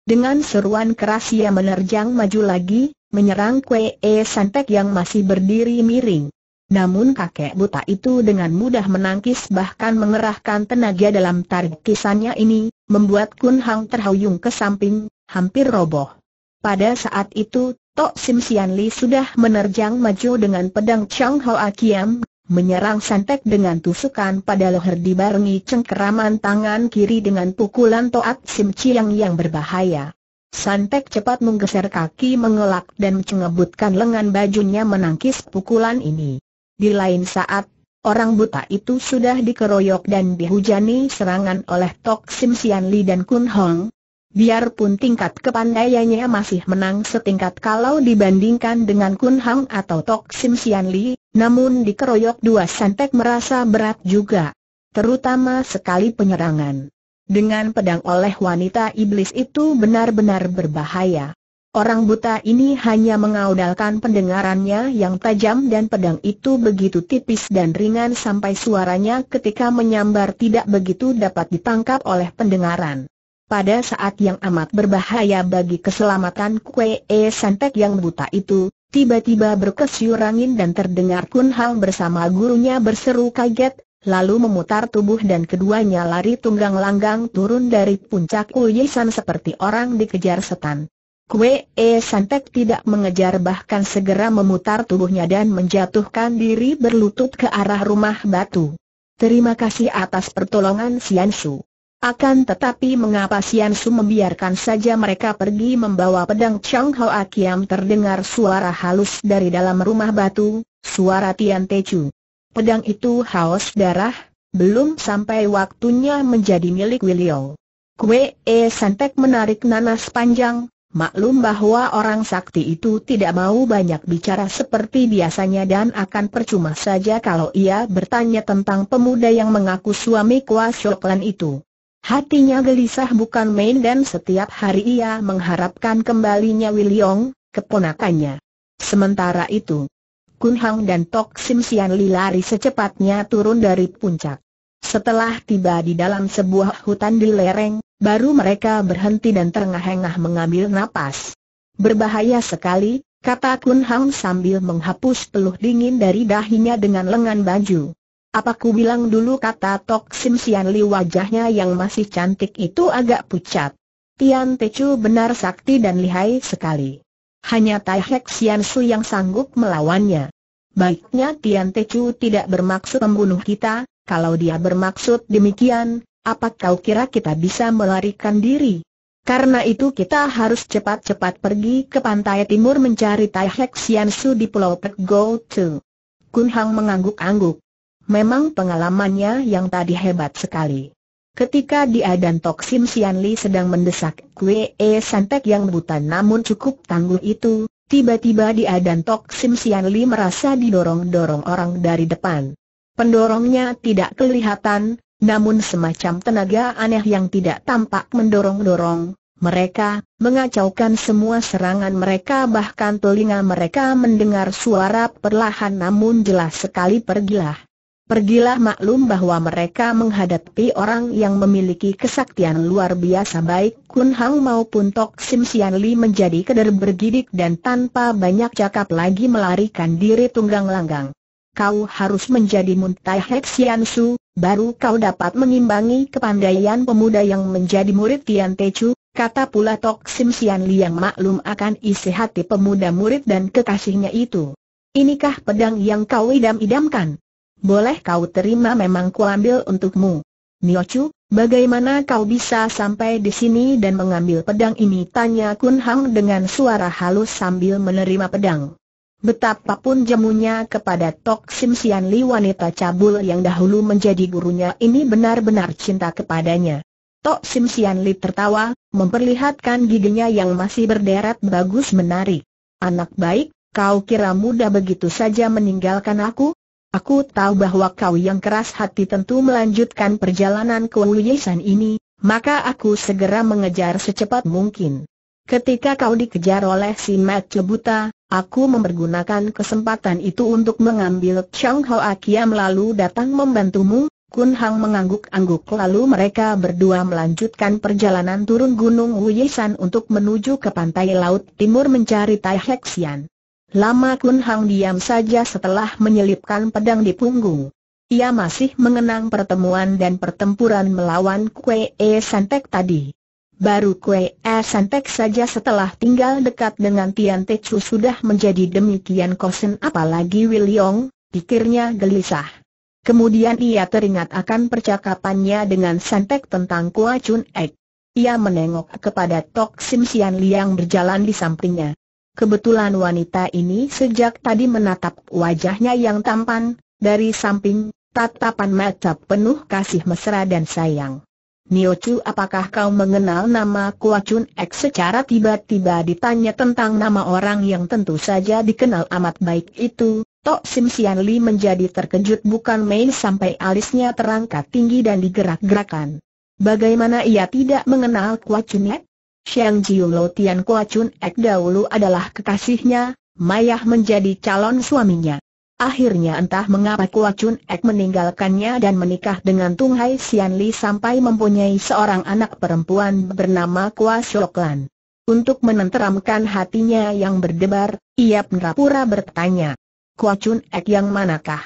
Dengan seruan keras ia menerjang maju lagi, menyerang Kwee E Santek yang masih berdiri miring. Namun kakek buta itu dengan mudah menangkis bahkan mengerahkan tenaga dalam tarkisannya ini, membuat Kun Hang terhuyung ke samping, hampir roboh. Pada saat itu, Tok Sim Sian Li sudah menerjang maju dengan pedang Chang Hao Kiam, menyerang santek dengan tusukan pada leher dibarengi cengkeraman tangan kiri dengan pukulan Toat Sim Chiang yang berbahaya. Santek cepat menggeser kaki mengelak dan mencengebutkan lengan bajunya menangkis pukulan ini. Di lain saat, orang buta itu sudah dikeroyok dan dihujani serangan oleh Tok Sim Sian Li dan Kun Hong. Biarpun tingkat kepandaiannya masih menang setingkat kalau dibandingkan dengan Kun Hong atau Tok Sim Sian Li, namun dikeroyok dua santek merasa berat juga. Terutama sekali penyerangan. Dengan pedang oleh wanita iblis itu benar-benar berbahaya. Orang buta ini hanya mengaudalkan pendengarannya yang tajam dan pedang itu begitu tipis dan ringan sampai suaranya ketika menyambar tidak begitu dapat ditangkap oleh pendengaran. Pada saat yang amat berbahaya bagi keselamatan Kue e Santek yang buta itu, tiba-tiba berkesiur angin dan terdengar Kun Hang bersama gurunya berseru kaget, lalu memutar tubuh dan keduanya lari tunggang langgang turun dari puncak Uyesan seperti orang dikejar setan. Kue E Santek tidak mengejar bahkan segera memutar tubuhnya dan menjatuhkan diri berlutut ke arah rumah batu. Terima kasih atas pertolongan Sian Su. Akan tetapi mengapa Sian Su membiarkan saja mereka pergi membawa pedang Chang Hao Akiam terdengar suara halus dari dalam rumah batu, suara Tian Te Chu. Pedang itu haus darah, belum sampai waktunya menjadi milik William. Kue E Santek menarik nanas panjang, Maklum bahwa orang sakti itu tidak mau banyak bicara seperti biasanya dan akan percuma saja kalau ia bertanya tentang pemuda yang mengaku suami Kwa Shoklan itu. Hatinya gelisah bukan main dan setiap hari ia mengharapkan kembalinya Wiliong, keponakannya. Sementara itu, Kun Hang dan Tok Sim Sian Li lari secepatnya turun dari puncak. Setelah tiba di dalam sebuah hutan di lereng, Baru mereka berhenti dan terengah-engah mengambil napas. Berbahaya sekali, kata Kun Hang sambil menghapus peluh dingin dari dahinya dengan lengan baju. Apa ku bilang dulu kata Tok Sim Sian Li wajahnya yang masih cantik itu agak pucat. Tian Tecu benar sakti dan lihai sekali. Hanya Tai Hek Sian Su yang sanggup melawannya. Baiknya Tian Tecu tidak bermaksud membunuh kita, kalau dia bermaksud demikian, apa kau kira kita bisa melarikan diri? Karena itu kita harus cepat-cepat pergi ke pantai timur mencari Tai Hek Sian Su di Pulau Pek Go Tu. Kun Hang mengangguk-angguk. Memang pengalamannya yang tadi hebat sekali. Ketika dia dan Tok Sim Sian Li sedang mendesak Kue E Santek yang buta namun cukup tangguh itu, tiba-tiba dia dan Tok Sim Sian Li merasa didorong-dorong orang dari depan. Pendorongnya tidak kelihatan, namun semacam tenaga aneh yang tidak tampak mendorong-dorong mereka, mengacaukan semua serangan mereka bahkan telinga mereka mendengar suara perlahan namun jelas sekali pergilah. Pergilah maklum bahwa mereka menghadapi orang yang memiliki kesaktian luar biasa baik Kun Hang maupun Tok Sim Sian Li menjadi keder bergidik dan tanpa banyak cakap lagi melarikan diri tunggang langgang kau harus menjadi Muntai Hek Sian Su, baru kau dapat mengimbangi kepandaian pemuda yang menjadi murid Tian Te Chu. kata pula Tok Sim Sian Li yang maklum akan isi hati pemuda murid dan kekasihnya itu. Inikah pedang yang kau idam-idamkan? Boleh kau terima memang kuambil untukmu. Nio Chu, bagaimana kau bisa sampai di sini dan mengambil pedang ini? Tanya Kun Hang dengan suara halus sambil menerima pedang. Betapapun jemunya kepada Tok Sim Sian Li wanita cabul yang dahulu menjadi gurunya ini benar-benar cinta kepadanya. Tok Sim Sian Li tertawa, memperlihatkan giginya yang masih berderet bagus menarik. Anak baik, kau kira mudah begitu saja meninggalkan aku? Aku tahu bahwa kau yang keras hati tentu melanjutkan perjalanan ke Wuyesan ini, maka aku segera mengejar secepat mungkin. Ketika kau dikejar oleh si Mat Aku mempergunakan kesempatan itu untuk mengambil Chang Hoa Kiam lalu datang membantumu, Kun Hang mengangguk-angguk lalu mereka berdua melanjutkan perjalanan turun gunung Wuyisan untuk menuju ke pantai laut timur mencari Tai Hexian. Lama Kun Hang diam saja setelah menyelipkan pedang di punggung. Ia masih mengenang pertemuan dan pertempuran melawan Kue Santek tadi baru Kue Santek saja setelah tinggal dekat dengan Tian Tecu sudah menjadi demikian kosen apalagi Yong, pikirnya gelisah. Kemudian ia teringat akan percakapannya dengan Santek tentang Kua Chun Ek. Ia menengok kepada Tok Sim Sian Liang berjalan di sampingnya. Kebetulan wanita ini sejak tadi menatap wajahnya yang tampan, dari samping, tatapan mata penuh kasih mesra dan sayang. Niochu apakah kau mengenal nama Kuacun Ek secara tiba-tiba ditanya tentang nama orang yang tentu saja dikenal amat baik itu, Tok Sim Sian Li menjadi terkejut bukan main sampai alisnya terangkat tinggi dan digerak-gerakan. Bagaimana ia tidak mengenal Kua Chun Ek? Xiang Jiung Lo Tian Kua Chun Ek dahulu adalah kekasihnya, Mayah menjadi calon suaminya. Akhirnya entah mengapa Kua Chun Ek meninggalkannya dan menikah dengan Tung Hai Sian Li sampai mempunyai seorang anak perempuan bernama Kua Shok Lan. Untuk menenteramkan hatinya yang berdebar, ia pura-pura bertanya, Kua Chun Ek yang manakah?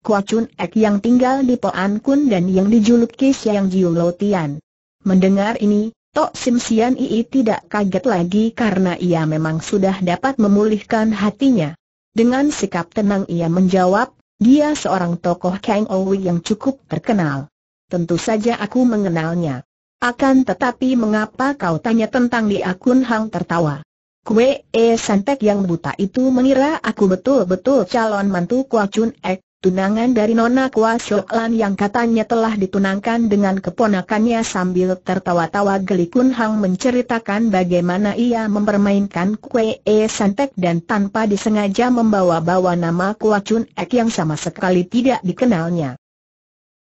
Kua Chun Ek yang tinggal di Poan Kun dan yang dijuluki Siang Jiu Lo Tian. Mendengar ini, Tok Sim Sian Ii tidak kaget lagi karena ia memang sudah dapat memulihkan hatinya. Dengan sikap tenang ia menjawab, dia seorang tokoh Kang Owi yang cukup terkenal. Tentu saja aku mengenalnya. Akan tetapi mengapa kau tanya tentang di akun Hang tertawa? Kue E Santek yang buta itu mengira aku betul-betul calon mantu Kwa Chun Ek tunangan dari Nona Kwa Lan yang katanya telah ditunangkan dengan keponakannya sambil tertawa-tawa geli Kun Hang menceritakan bagaimana ia mempermainkan kue e santek dan tanpa disengaja membawa-bawa nama Kwa Chun Ek yang sama sekali tidak dikenalnya.